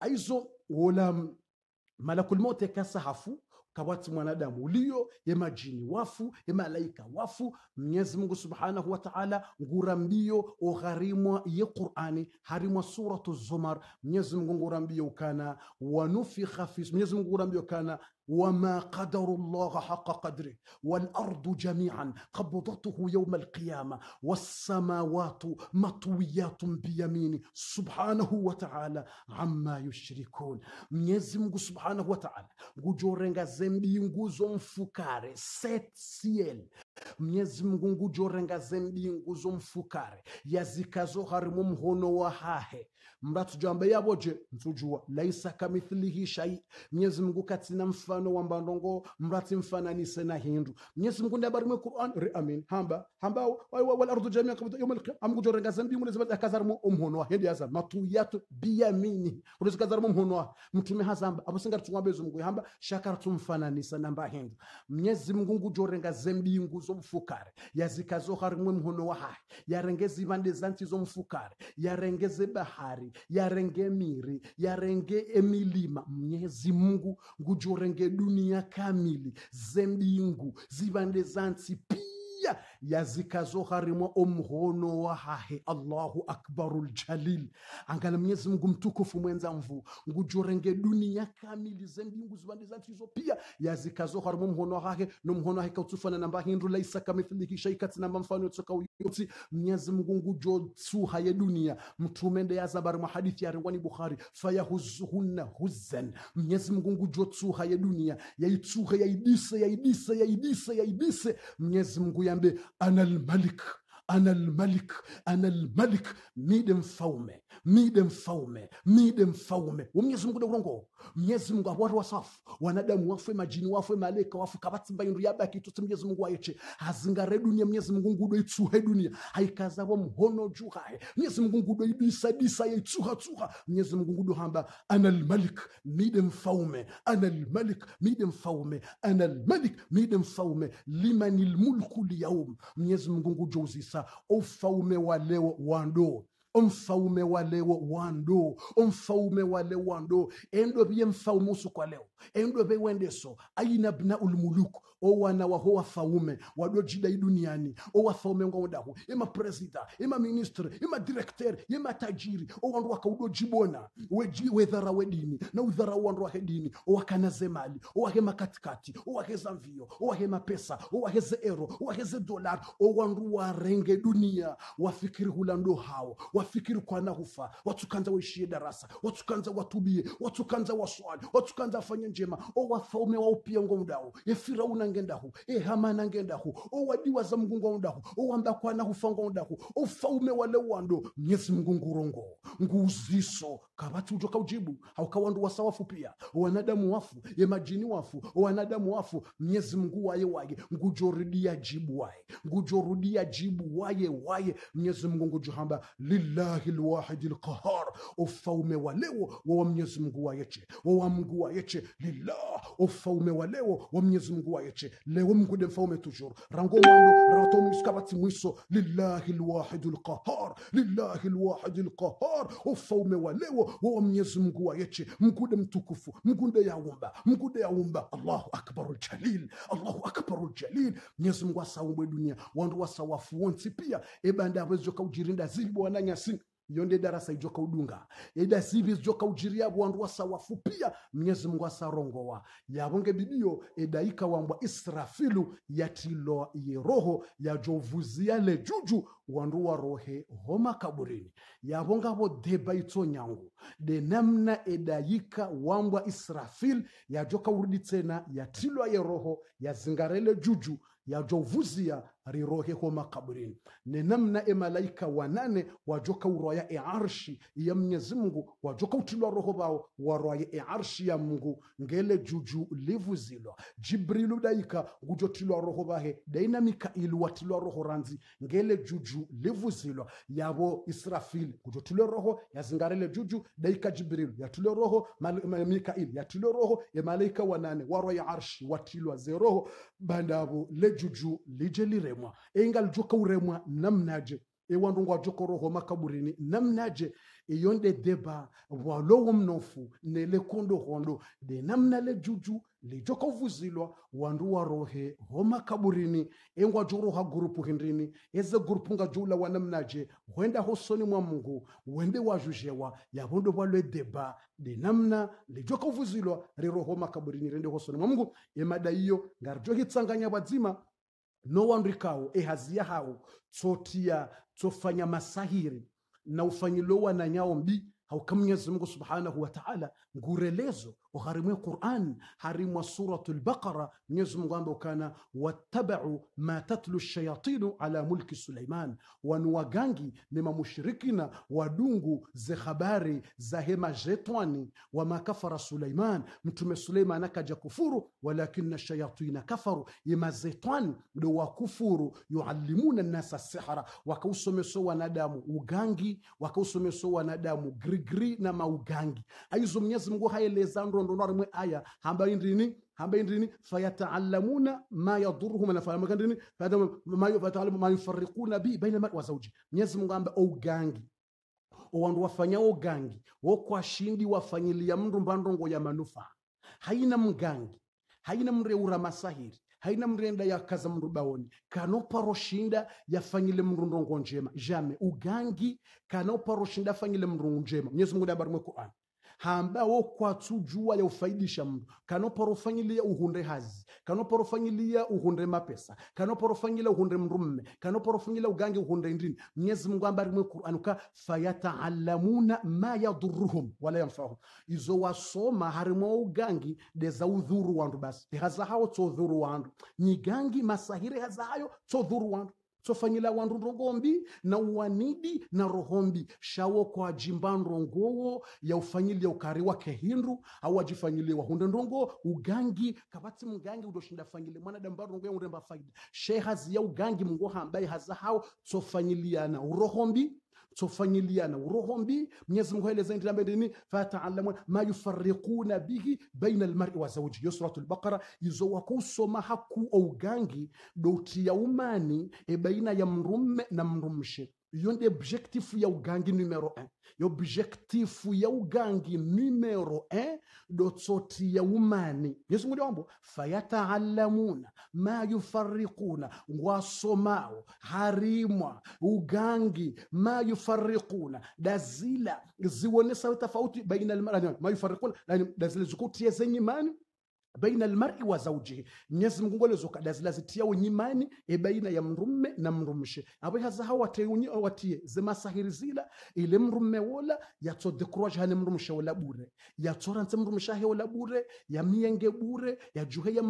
aizo wala malakul mote kasa hafu kawati mwanadamu ulio yemajini wafu yemalaika wafu mnyezi mungu subhanahu wataala mbio ogharimwa ye qurani harimwa suratu zumar mnyezi mungu ngura mbio ukana wanufikha mnyezi mungu ngura mbio kana وما قدر الله حق قدره والأرض جميعا قبضته يوم القيامة والسماوات مطويات بيمينه سبحانه وتعالى عما يشركون ميزم سبحانه وتعالى جورنجا زمبي نغوزون فكاري ست سيل Mnyezi Mungu jorenga zembi nguzo mfukare yazikazo harimu mhono wa hahe mbatujambe yaboje ntujua laisa kamithlihi shai mnyezi mungu katina mfano wa mbandongo mrati mfananise na hindu mwenyezi mungu ndabarimwe quran re amin hamba hamba wal ardu jami'an qabda yawm al qiyamah amgujo renga zambi munezi baza kazarmu umhonwa hindi yaza matuyatu biyamini unezi kazarmu umhonwa mtume hazamba abusinga tuwambe zungu hamba shakara tumfananisa na mba mbahindu mwenyezi mungu ngujo renga zambi nguzo mfukare yazikazo harimwe mhono wa hai yarengeze ibande zanti zo mfukare yarengeze bahari bahari yarenge yarenge emilima mnyezi mungu ngujorenge dunia kamili zembingu zivande zansi pia yazikazo harimwa omhono hahe allahu akbaru ljalil angala mwenyezi mungu mtukufu mwenza mvu ngujorenge dunia kamili zembingu zibandizatizo pia yazikazo harimwa mhono wahahe nomhono wahe kautsufana namba hindu laisa kamithlihi shaikatinamba mfano yotsoka yotsi mwenyezi mungu ngujotsuha ye dunia mtume nde yazabari mwa hadithi yarengwani bukhari fayahuzuhunna huzan mwenyezi mungu ngujotsuha ye dunia yaitsuhe yaidise yaidise yaidise yaidise mwenyezi mungu yambe أنا الملك ana lmalik ana lmalik mide mfaume mide mfaume mide mfaume womnyezi mungu dorongo mnyezi mungu awatu wasafu wanadamu wafe majini wafe malaika wafe kavatsimba indu yaba yakitotse mnyezi mungu wayeche hazingare dunia mnyezi mungu ngudo itsuhe dunia haikazawa mhono juhae mnyezi mungu ngudo disa idisadisa yaitsuhatsuha mnyezi mungu ngudo hamba ana lmalik mide mfaume ana lmalik mide mfaume ana lmalik mide mfaume limani lmulku liyaum mnyezi mungu ngujo uzisa sasa ufaume wa leo wa ndoa umfaume wa leo wa ndoa umfaume wa leo wa ndoa mfaume usiku wa leo endo veiwendeso ayinabna ulmuluku owana waho wafaume wadojidai duniani owafaume ngaudahu imapresida imaministri imadirekteri imatajiri owandu wakaudojibona wedhara wedini na udhara wandu wahe dini owakanaze mali owahe makatikati owaheza mvio owahe mapesa owaheze ero owaheze dolar owandu warenge dunia wafikiri hulando hao wafikiri kwanahufa watukanza weishie darasa watukanza watubie watukanza waswali watukanza afanye njema owafaume wa upiongo udahu efirau nangendahu ehama o wadiwa za mgungo udahu owambakwana hufango o ofaume wale wando mnyezi mgungurongo nguziso kavatujo kaujibu haukawandu wasawafu pia wanadamu wafu ye majini wafu wanadamu wafu mnyezi mgu waye waye ngujorudia jibu waye ngujorudia jibu waye waye mnyezi mngu ngujuhamba lillahi lwahidi lkahar ufaume wa leo wawa mnyezi mngu wayeche wawa waye che ni la ufaume wa leo wa mwenyezi mungu waeche leo mngude mfaume tujur rango mando rato bati mwiso lillahi lwahidu lqahar lillahi lwahidu lqahar ufaume wa leo wa mwenyezi mungu wayeche mngude mtukufu mngude yaumba mngude yaumba allahu akbaru ljalil allahu akbaru ljalil mwenyezi mungu asaumbwe dunia wandu wasawafu wonsi pia ebanda awezoka ujirinda zibi bwananyasi iyo ndi darasa ijo kaudunga ida sivi zijo kaujiria wandu wasawafupia mnyezi mungu asarongowa yavonge bidio ida wambwa israfilu yatilo ye roho le juju wandu warohe homa kaburini vo deba ito nyangu de namna ida wambwa israfil yajo kaurudi tsena yatilwa ye roho yazingarele juju yajovuzia rirohe ho makaburini ni namna e malaika wanane wajoka uroya e arshi ya mnyezi mungu wajoka utilwa roho bao waroya e arshi ya mungu ngele juju livuzilwa jibrilu daika ngujotilwa roho bahe daina mikailu watilwa roho ranzi ngele juju livuzilwa yabo israfil ngujotilwe roho yazingarele juju daika jibrilu yatulwe roho mikail yatulwe roho e malaika wanane waroya arshi watilwa ze zeroho bandabo lejuju lije lirebo uremwa eingaljuka uremwa namnaje ewandu roho makaburini namnaje eyonde deba bwalowo mnofu kondo hondo de namna le juju lejuju lijokavuzilwa wandu warohe ho makaburini engwajoroha gurupu hindrini eze gurupu ngajula wa namnaje hwenda hosoni mwa mungu wende wazhuzhewa yavondo bwalwe deba de namna lijokavuzilwa riroho makaburini rende hosoni mwa mungu emada iyo ngarijohitsanganya vadzima nowandikawo ehaziya hao tsotiya tsofanya masahiri na ufanyilowa na nyawo mbi hauka mwenyezi mungu subhanahu wataala ngurelezo gharimwe quran harimwa suratu Baqara mwenyezi mungu amba ukana wattabau ma tatlu shayatinu ala mulki suleiman wanuwagangi ni mamushirikina wadungu ze habari za hema jetwani wamakafara suleiman mtume suleiman akaja kufuru walakina shayatina kafaru ima zetwani ndo wakufuru yualimuna nasa sihra wakausomeso wanadamu ugangi wakausomeswa wanadamu gri degree na maugangi aizo mnyezi mungu haeleza ndondondo arimwe aya hambayo ndini hambayo ndini fayataalamuna ma yadhuruhum anafahamika ndini ma yufarriquna bi baina almar'i wa zawji mwenyezi mungu amba ougangi owandu wafanya gangi wokwashindi wafanyilia mndu mbandongo ya manufaa haina mgangi haina mreura masahiri haina mrenda yakaza mndu baoni kanoparo shinda yafanyile mndu njema jame ugangi kanoparo shinda afanyile mndu njema mwenyezi mungu dabari mwe qurani ambao kwatsu jua yaufaidisha mndu kanoporofanyilia uhunde hazi kanoporofanyilia uhunde mapesa kanoporofanyilia uhunde mrumme kanoporofanyilia ugange uhunde ndini mwenyezi mungu ambari mwe qur'anuka fayataallamuna ma yadhuruhum wala yanfa'u izo wasoma harimo ugangi deza udhuru wandu basi haza hao todhuru wandu nyigangi masahire haza hayo todhuru wandu tofanyila wandu ndogombi na uwanidi na rohombi shawo kwa jimba ndongowo yaufanyile ukari wake hindu au ajifanyile wahunde ndongo ugangi kavatsi mngangi udoshindafanyile fanyile mwanadamu barongo yauremba faida shehazi ya ugangi mungu hambai hazahau na urohombi sofanyiliana roho mbi mwenyezi mungu aeleza ndilambe ndini fataalamuna ma yufarriquna bihi baina almar'i wa zawji yo suratul baqara izo wakusoma haku ougangi douti ya umani e baina ya mrumme na mrumshe hiyo ndio objectif ya ugangi numero 1 yo objectif ya ugangi numero 1 dotsoti ya umani yesu ngudi fayataallamuna ma yufarikuna ngwasomao harimwa ugangi ma yufarikuna dazila ziwonesa tofauti baina almarani ma yufarikuna dazila zikutia zenye mani baina almar'i wa zawjihi, Mwenyezi Mungu alezo unyimani e baina ya mrumme na mrumshe haza hawa hazahawo watie zema sahiri zila ile mrume wola yatsodhikurwaje hane mrumshe wola bure ya yatsorantse mrumshe he wola bure ya yamiyenge bure ya juhe ya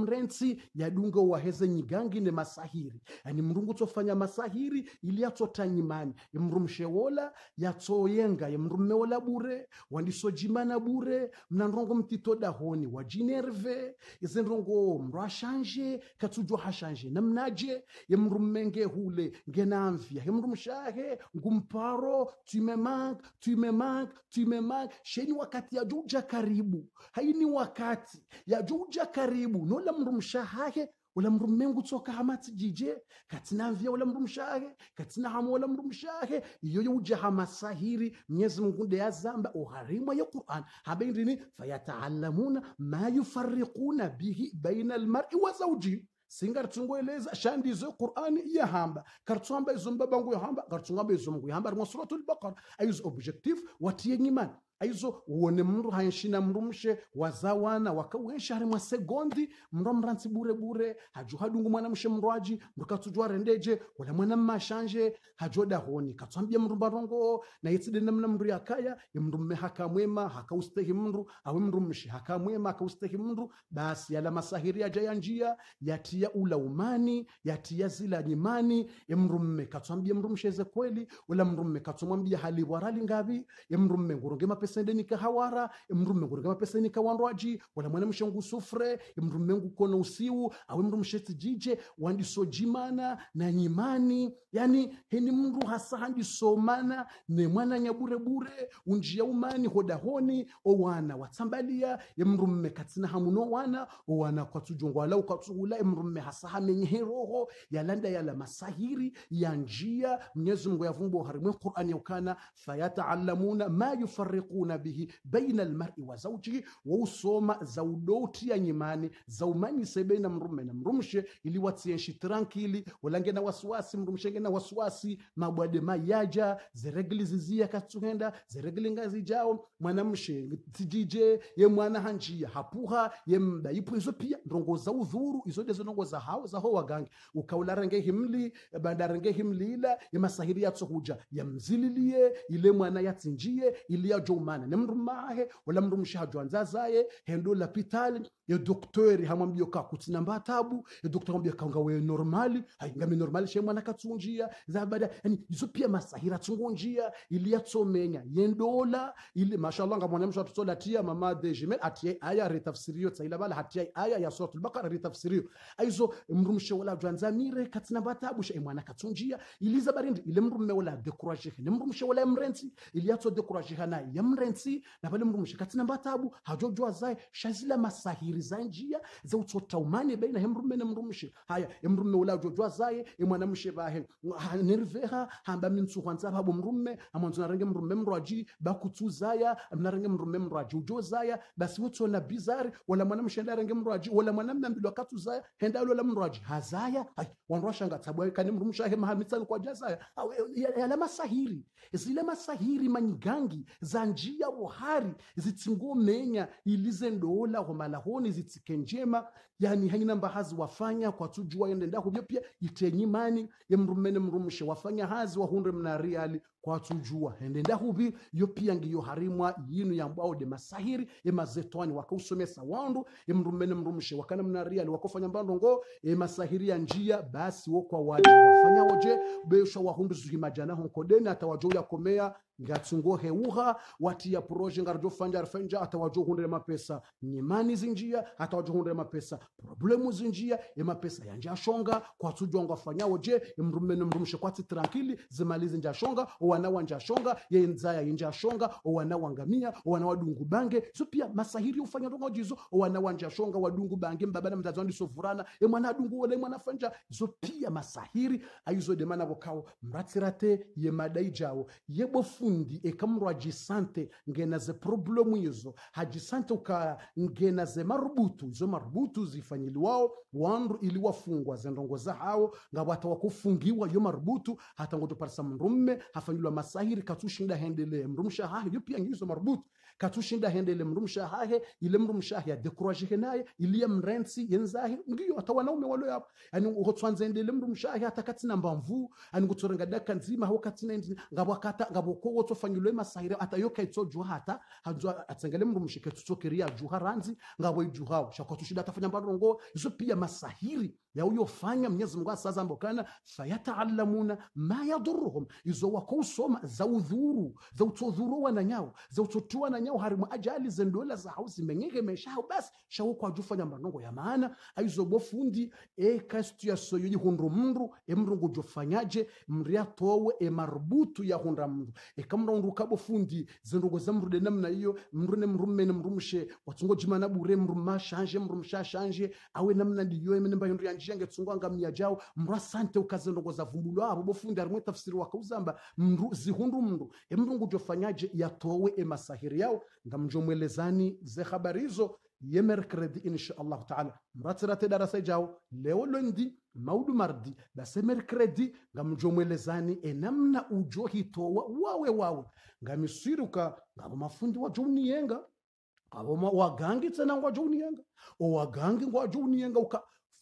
ya dunga wa heze nyigangi ne masahiri yani mrungu tsofanya masahiri ili ya to tanyimani nyimani e mrumshe wola yenga ya e mrumme wola bure wandiso jimana bure mnanrongo mtitoda mtitodahoni wajinerve ize mndu ashanje katsujwa hashanje namnaje ye mndu mmenge hule ngenamvya he mndu mshahe ngumparo tuimemank tuimemank tuimemank sheni wakati yajuja karibu haini wakati yajuja karibu nola mndu mshahahe ولا مر tsoka hamat jije katina mvya wala mshahe katina hamu wala mshahe yoyo uja sahiri mnyezi mungu nde yazamba uharimwa ya Qur'an habaindini fayataallamuna ma yufarikuna bihi baina almar'i wa zawji singartungoeleza shandizo qur'ani kartu hamba izumba bangu yahamba kartswamba izomba yahamba mwa suratul baqara ayiz objektif watiye ngimani aizo uone mndu haenshina mndu mshe wazawana wakauhesha hari mwa segondi mndu amransi bure bure haju hadungu mwana mshe mndwaji mndu katsujwa rendeje wala mwana mmashanje haju dahoni katswambia mndu barongo na itside namna mndu yakaya mndu mme hakamwema hakaustehi mndu awe mndu mshe hakamwema hakaustehi mndu basi yala masahiri aja ya njia yatia ulaumani yatia zila nyimani ya mndu mme katswambia mndu msheze kweli wala mndu mme katsomwambia haliwarali ngavi ya mndu mme nguronge mapesa mapesende kahawara mndu mengurika mapesende kawandwaji wala mwana mshengu sufre mndu mengu kona usiu awe mndu mshetsi jije wandisojimana na nyimani yani heni mndu hasa mana ne mwana nyaburebure unjia umani hodahoni owana watsambalia emndu mme katsina hamuno wana owana kwatsujongwala ukatsuula emndu mme hasa hamenyehe roho yalanda yala masahiri ya njia mnyezi mungu yavumbwa harimwe qur'ani yaukana fayataallamuna ma yufariqu yakuna bihi baina almar'i wa zawjihi wausoma ya nyimani zaumanyi sebeina mrume na mrumshe ili watsienshi trankili walange na wasiwasi mrumshe na wasiwasi mabwade mayaja zeregli zizia katsuhenda zeregli ngazijao mwanamshe tijije ye mwana hanjia hapuha ye mda ipo izo pia ndongo za udhuru izo dezo ndongo za hao za ho wagange ukaula renge himli banda renge himlila ye masahiri ya tsuhuja ya mzililie ile mwana ya yatsinjie ili ya yajo maana ni mndu mahe wala mndu mshahajwa nzazaye hendo lapitali ya doktori hamwambia ka kutina mbatabu ya doktori hamwambia kaunga we normali haingami normali she mwana katunjia za baada yani hizo pia masahira tsungunjia ili yatsomenya yendola ili mashallah ngamwana msho atsola tia mama de jimel atia aya retafsiriyo tsaila bala hatia aya ya suratul baqara retafsiriyo aizo mndu wala jwanza mire katina mbatabu she mwana katunjia ili za barindi ili mndu mmewala decourage ne mndu wala mrenzi ili yatso decourage hana ya rensi na mulungu shikatsina mbatabu hajojwa zai shazila masahiri za njia za utsota umane baina hemrume na mrumshi haya emrume ula jojwa zai emwanamshe bahe nirveha hamba minsu kwanza babu mrume amwanzo narange mrume mrwaji bakutsu zaya narange mrume mrwaji ujo zaya basi wotso na bizari wala mwanamshe narange mrwaji wala mwanamme mbilo katsu zaya henda lola mrwaji hazaya tabu hai wanrwasha ngatsabwa kane mrumsha hema hamitsal ya, ya, yala masahiri zile masahiri manyigangi za njia wohari zitsingomenya ngomenya ilize ndola homalahoni zitsike njema yani haina mbahazi wafanya kwa tujua yende ndaku pia itenyi mani yemrumene mrumshe wafanya hazi wahunde mnariali kwatsujuwa hende yo pia ngiyo harimwa yinu ya mbao de masahiri emazetwani wakausomesa wandu yemrumene mrumshe wakana mnariali wakofanya mbando ngo emasahiri ya njia basi wo kwa wadi wafanya oje beshwa wahundu zuhimajana honkodeni ya komea ngatsungo heuha watiya proje ngarjo fanja arfenja atawajo hundre mapesa nyimani zinjia atawajo hundre mapesa problemu zinjia emapesa yanje ashonga kwatsi ujwanga afanyawo je emrume mrumushe kwatsi trankili zimali zinje ashonga owana wanje ashonga yenzaya yinje ashonga owana wangamia owana wadungu bange so pia masahiri ufanya ronga jizo owana wanje ashonga wadungu bange mbabana mtazi wandiso vurana emwana adungu wale mwana fanja zo pia masahiri aizo demana wakao vokawo mratsirate yemadai jawo yebo fundi ekamro ajisante ngena ze problemu izo hajisante uka ngena ze marubutu izo marubutu zi zifanyilwawo wandu iliwafungwa zendongo zahawo ngawata wakufungiwa yo marubutu hatangotoparisa mrumme hafanyiliwa masahiri katushinda hendelee mrumsha hahi pia ngizo marubutu katushinda hende ile mndu mshahahe ile mndu mshahe adekurajihe naye iliye mrensi yenzahe ngiyo hata wanaume walo yapo yani uhotswanze ile mndu mshahe hata kati na mbamvu ani kutoranga daka nzima ho katina ndi ko ngaboko fanyulwe masahira hata yoka itsojwa hata hanzwa atsengele mndu mshike tutsokeria juha ranzi ngabo ijuhao shakwatushinda atafanya mbarongo izo pia masahiri yawuyofanya mwenyezi mungu asaza mbokana fayataallamuna ma yaduruhum izo wakousoma zaudhuru zautodhuruwa na nyawo zautotuwa na nyawo harimu ajali zendola zahawu zimengegemeshaho basi shawo kwajufanya mranongo ya maana aizobofundi ekasitu yasoyo yihundru mndu emrungu jofanyaje mriatowe emarubutu yahunda mndu ekamraundu kabofundi zindugo zamrude namna hiyo mndu ne mrumene mrumshe watungo jimana bure mrumashanje mrumshashanje awe namna ndiyo emenemba hindu yanje jenge tsungwa jao mra sante ukaze ndongo za vumbulo abo bofundi harimwe tafsiri wakauzamba mru zihundu mndu emrungu jofanyaje yatowe emasahiri yao ngamjo mwelezani ze habari hizo mercredi insha Allah taala te darasa jao leo lundi maudu mardi base ngamjo mwelezani enamna ujo hitowa wawe wawe ngamisiruka ngabo mafundi wa wajo uniyenga abo wagangi tsena ngwajo uniyenga owagangi ngwajo yenga uka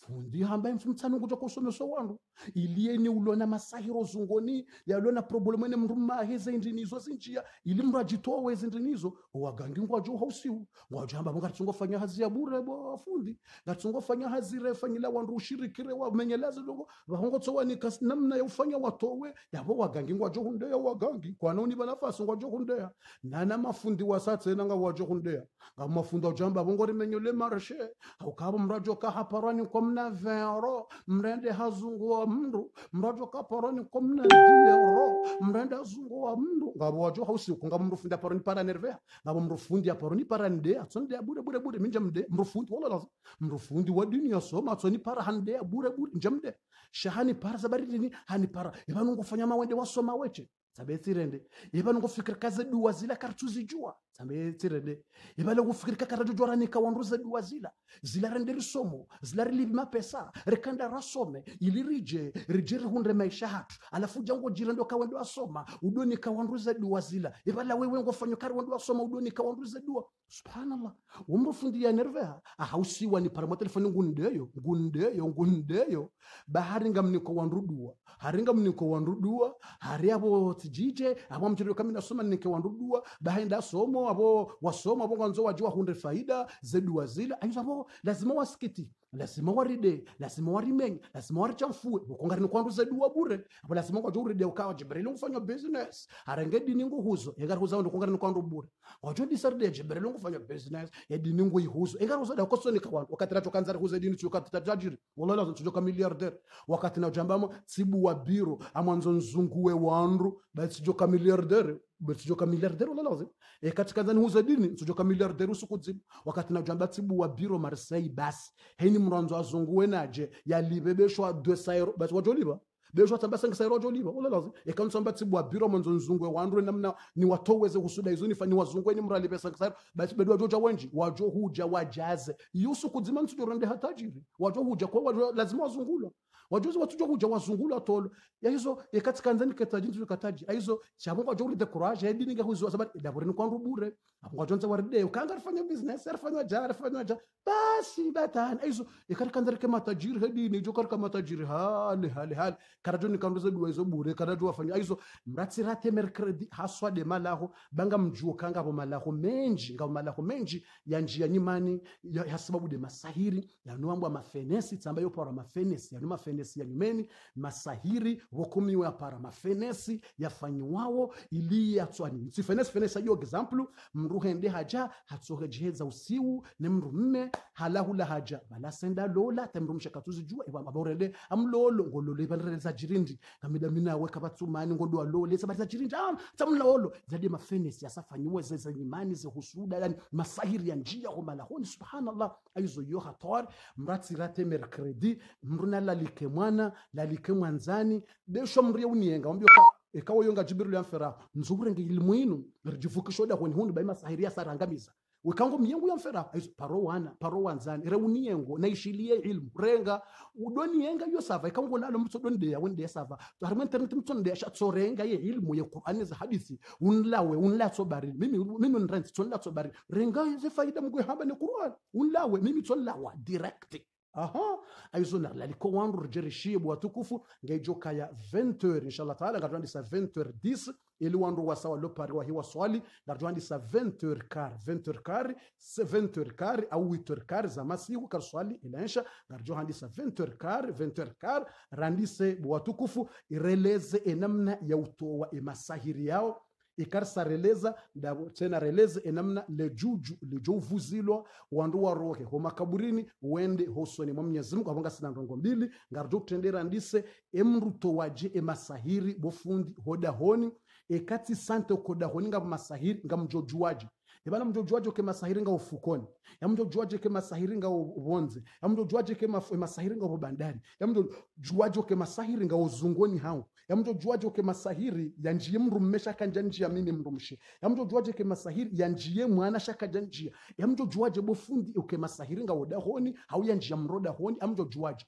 fundi hamba mfumtsana kutsva kusomeso wanu iliyeni ulona masahiro zungoni yalona problemu ene mndu mmahe indinizo sinjia ili mndu ajitowe zendinizo wagangi ngwajo hausiu ngwajo hamba ngati tsongofanya hazi ya bure bo fundi ngati tsongofanya hazi re fanyila wandu ushirikire wa menyela zilongo vahongotsowanika kasi namna ya ufanya watowe yavo wagangi ngwajo hundeya wagangi kwanoni vanafasi ngwajo hundeya nana mafundi wasatsena nga wajo hundeya nga mafundi ajo hamba vongori menyole marshe haukava mndu ajo kahaparani kwa mna komna vero mrende hazunguwa mndu mrajoka paroni komna diero mrende hazunguwa mndu ngabo wajoha usiku ngabo mrufundi paroni para nervea ngabo mrufundi paroni para ndea tsoni dea bure bure bure minja mde mrufundi wala lazo mrufundi wa dunia soma tsoni para handea bure bure minja mde shahani para sabari dini hani para ibanungu fanya mawende wasoma weche dzabetsirende yepanongofikirika zeduwa zila kari tuzijua dzabetsirende yepanongofikirika kari zila zila rende risomo zila rilivi mapesa rikanda rasome ili rije rije rihunde maisha hatu alafu jango jirendo kawendo asoma udonika wandu zila yepala wewe kari wandu asoma udonika wandu subhanallah wombofundiya nerveha ahausiwa ni paramwa ngundeyo ngundeyo ngundeyo bahari ngamniko wandu haringa mnikowanduduwa hari abo tijije abo mchiriro kami nasoma nikewanduduwa bahenda somo abo wasoma abo wanzo wajua hunde faida zeduwa zila ayo abo lazima wasikiti lazima waride lazima warimenye lazima warichafue ukungani kwanduza duwa bure apo lazima kwacho uride ukawa jibril ngufanya business arenge dini nguhuzo yekarihuza ndi kungani kwandu bure kwacho disaride jibril ngufanya business ya dini nguihuzo yekarihuza da kosonika kwandu wakati nacho kanzari huza dini chuka tajiri wallahi lazima chuka miliarder wakati na jambamo tsibu wa biro amwanzo nzunguwe wandu basi joka miliarder sijoka miliarderu la lazima e, eh, katika dhani huza dini sijoka miliarderu sukudzimu wakati na jamba tibu wa biro marsai basi heni mranzo azunguwe naje yalibebeshwa dwesairo basi wajoliva beshwa tamba sanga sairo wajoliva wala lazima eh, e kanu tamba tsibu wa biro mwanzo nzungwe wandure namna ni watoweze husuda izuni fani wazungwe ni mra mralibe sanga sairo basi bedu wajoja wenji wajo huja wajaze yusu kudzima nsujorende hatajiri wajo huja kwa wajo lazima wazungula wajuzi watuja kuja wazungula tolo ya hizo ya katika nzani kataji nzuri kataji aizo chabo kwa jori de courage ya dininga huzo sababu dabore ni kwangu bure hapo kwa jonza waride ukanga rifanya business rifanya jar rifanya jar basi batana aizo ya katika nzari kama tajiri hadi ni jo katika matajiri hali hali hali karajo ni kandoza biwa hizo bure karajo wafanya aizo mrati rate merkredi haswa de malaho banga mjuo kanga hapo malaho menji ngao malaho menji ya njia nyimani ya, ya sababu de masahiri ya nuambo mafenesi tsambayo pora mafenesi ya mafenesi mafenesi ya yanyumeni masahiri wokomiwe apara mafenesi yafanyiwawo iliye atswani tsi fenesi fenesi ayo examplu mndu hende haja jiheza usiu ne mndu mme halahula haja bala senda lola ta mndu mshakatuzijua iwa aborele amlolo ngololo ibalireza jirindi ngamida minaweka batsumani ngodowa lole sabatsa jirindi ah tamlolo zadi mafenesi yasafanyiwe zezenyimani zehusuda yani masahiri ya njia honi subhanallah aizo yo hator mratsiratemere kredi mruna lalike like mwana lalike mwanzani mrie unienga wambio ikawa e yonga jibiru ya mfera nzubure ngili muinu rijivukisho da honi hundu baima sahiria sarangamiza wekango miengu ya mfera paro wana paro wanzani reuniengo na ishilie ilmu renga udoni yenga yo sava ikango e lalo mtu dondeya wende ya sava harimwe internet mtu ndeya shatsorenga ye ilmu ye Qur'ani za hadithi unlawe unlatso bari mimi mimi nrent tonlatso bari renga ze faida mgwe hamba ni Qur'an unlawe mimi tonlawa direct aha aizo nari ariko wanduruje rishiye mu watukufu ngaijoka ya 20h inshallah taala ngatwandisa 20h10 ili wandu wasawa lopari hiwa swali ngatwandisa 20 kar 20 kar 20 kar au 8 kar za masiku kar swali inaisha ngarjo handisa 20 kar 20 kar randise mu ireleze enamna ya utoa emasahiri yao ikari sareleza releze enamna lejuju lijouvuzilwa wandu warohe homakaburini wende hosoni mwa mnyezi mungu aponga sina ndongo mbili ngarijo kutendera ndise emruto waje emasahiri bofundi hodahoni ekati sante kodahoni ngapo masahiri ngamjojuwaje ibala mndu ujuaje ukemasahiringa ufukoni ya mndu ujuaje ukemasahiringa uwonze ya mndu ujuaje ukemasahiringa ubandari ya mndu ujuaje ukemasahiringa uzungoni hao ya mndu ujuaje ukemasahiri ya njie mndu mmesha kanja njia mimi mndu mshe ya mndu ujuaje ukemasahiri ya njie mwana shaka njia ya mndu ujuaje bofundi ukemasahiringa udahoni hau ya njia mroda honi ya mndu ujuaje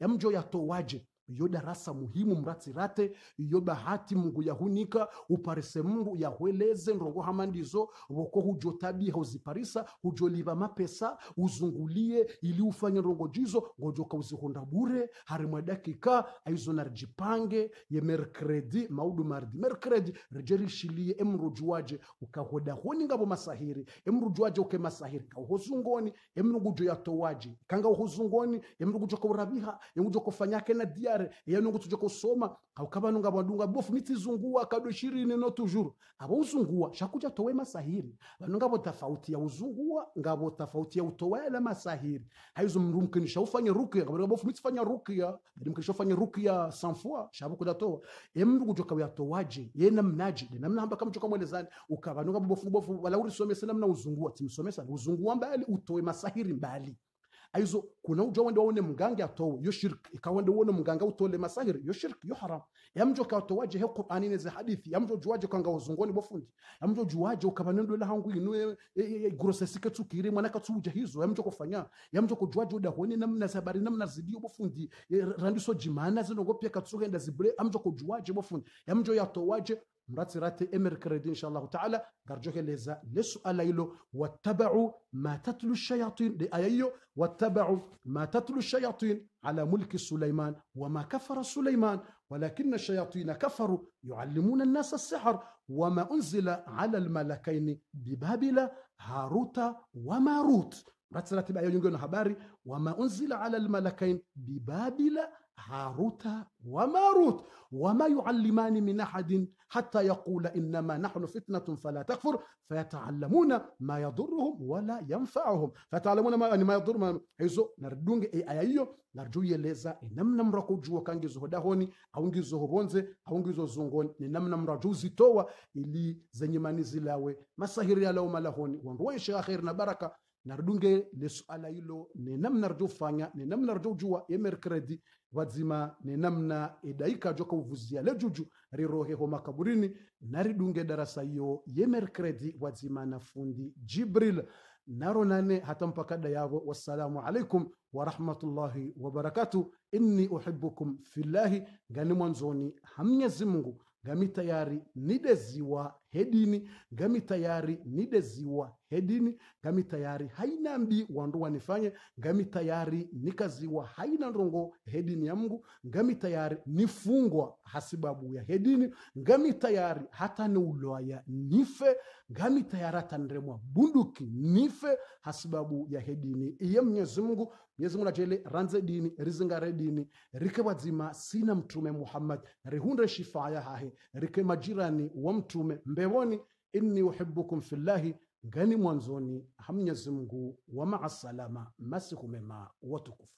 ya mndu yatowaje iyo darasa muhimu mratsirate iyo bahati mungu yahunika uparise mungu yahweleze ndongo hamandizo woko hujo tabia huziparisa hujo liva mapesa uzungulie ili ufanye ndongo jizo ngojoka uzihonda bure harimwa dakika aizo narijipange ye merkredi maudu mardi merkredi rejerishilie emrujuaje ukahoda honi ngabo masahiri emrujuaje uke masahiri kauhozungoni emrugujo yatowaje kanga uhozungoni emrugujo kaurabiha emrugujo kufanyake na diari yare yanongo tuje kusoma kaukabanunga bwadunga bofu mitizungua kado ishirini no tujuru abo uzungua shakuja towe masahiri banunga bo tofauti ya uzungua ngabo tofauti ya utowela masahiri haizo mrumkinisha ufanye rukia ngabo bofu mitifanya rukia mrumkinisha ufanye rukia sanfua shabu kudatoa ye mndu kujoka yatowaje ye namnaje namna hamba kama choka mwelezani ukabanunga bofu bofu wala urisomesa namna uzungua timsomesa uzungua mbali utowe masahiri mbali aizo kuna uja wende waone muganga atowe yo shirk ikawende wone muganga utole masahiri yo shirk yo haram yamjo kawatowaje he qur'ani neze hadithi yamjo juwaje kwanga uzungoni bofundi yamjo juwaje ukabanendo la hangu inwe e, e, grosesike tukire mwanaka tuja hizo yamjo kufanya yamjo kujuwaje uda hone namna sabari namna zidio bofundi e, randiso jimana zinogopya katsuka enda zibre amjo kujuwaje bofundi yamjo yatowaje مرات سيرات امر كردي ان شاء الله تعالى اللي ليزا لسؤال ليلو واتبعوا ما تتلو الشياطين لأيو آية واتبعوا ما تتلو الشياطين على ملك سليمان وما كفر سليمان ولكن الشياطين كفروا يعلمون الناس السحر وما انزل على الملكين ببابل هاروت وماروت مرات سيرات ايو ينقلوا هباري وما انزل على الملكين ببابل هاروت وماروت وما يعلمان من احد حتى يقول انما نحن فتنه فلا تكفر فيتعلمون ما يضرهم ولا ينفعهم فيتعلمون ma, ma yadhuru hizo naridunge e aya hiyo narujuieleza e namna mrakujua kangizohodahoni aungizohobonze aungizozungoni ni namna mrajuzitowa ili zenye mani masahiri yalao malahoni wanruwaishe akheri na baraka narudunge le hilo ni namna rjufanya ni namna rjujua ye merkredi vadzima nenamna idaikajo kauvuzia lejuju riroheho makaburini naridunge darasa iyo yemerkredi wadzima na fundi jibril naro nane hata mpaka da yavo wassalamu alaikum warahmatullahi wabarakatu inni uhibukum fillahi ngani mwanzoni hamnyezi mungu ngami tayari nideziwa hedini ngami tayari nideziwa hedini ngami tayari haina mbi wandu wanifanye ngami tayari nikaziwa haina ndongo hedini ya mngu ngami tayari nifungwa hasibabu ya hedini ngami tayari hata uloya nife ngami tayari hata nremwa bunduki nife hasibabu ya hedini iye mnyezi mungu mnyezi mungu natele ranze dini rizingare dini rike wadzima sina mtume muhammad rihunde shifaya hahe rike majirani wa mtume mbewoni inni uhibukum fillahi ngani mwanzoni ha mngu wa maasalama masiku mema watukufu.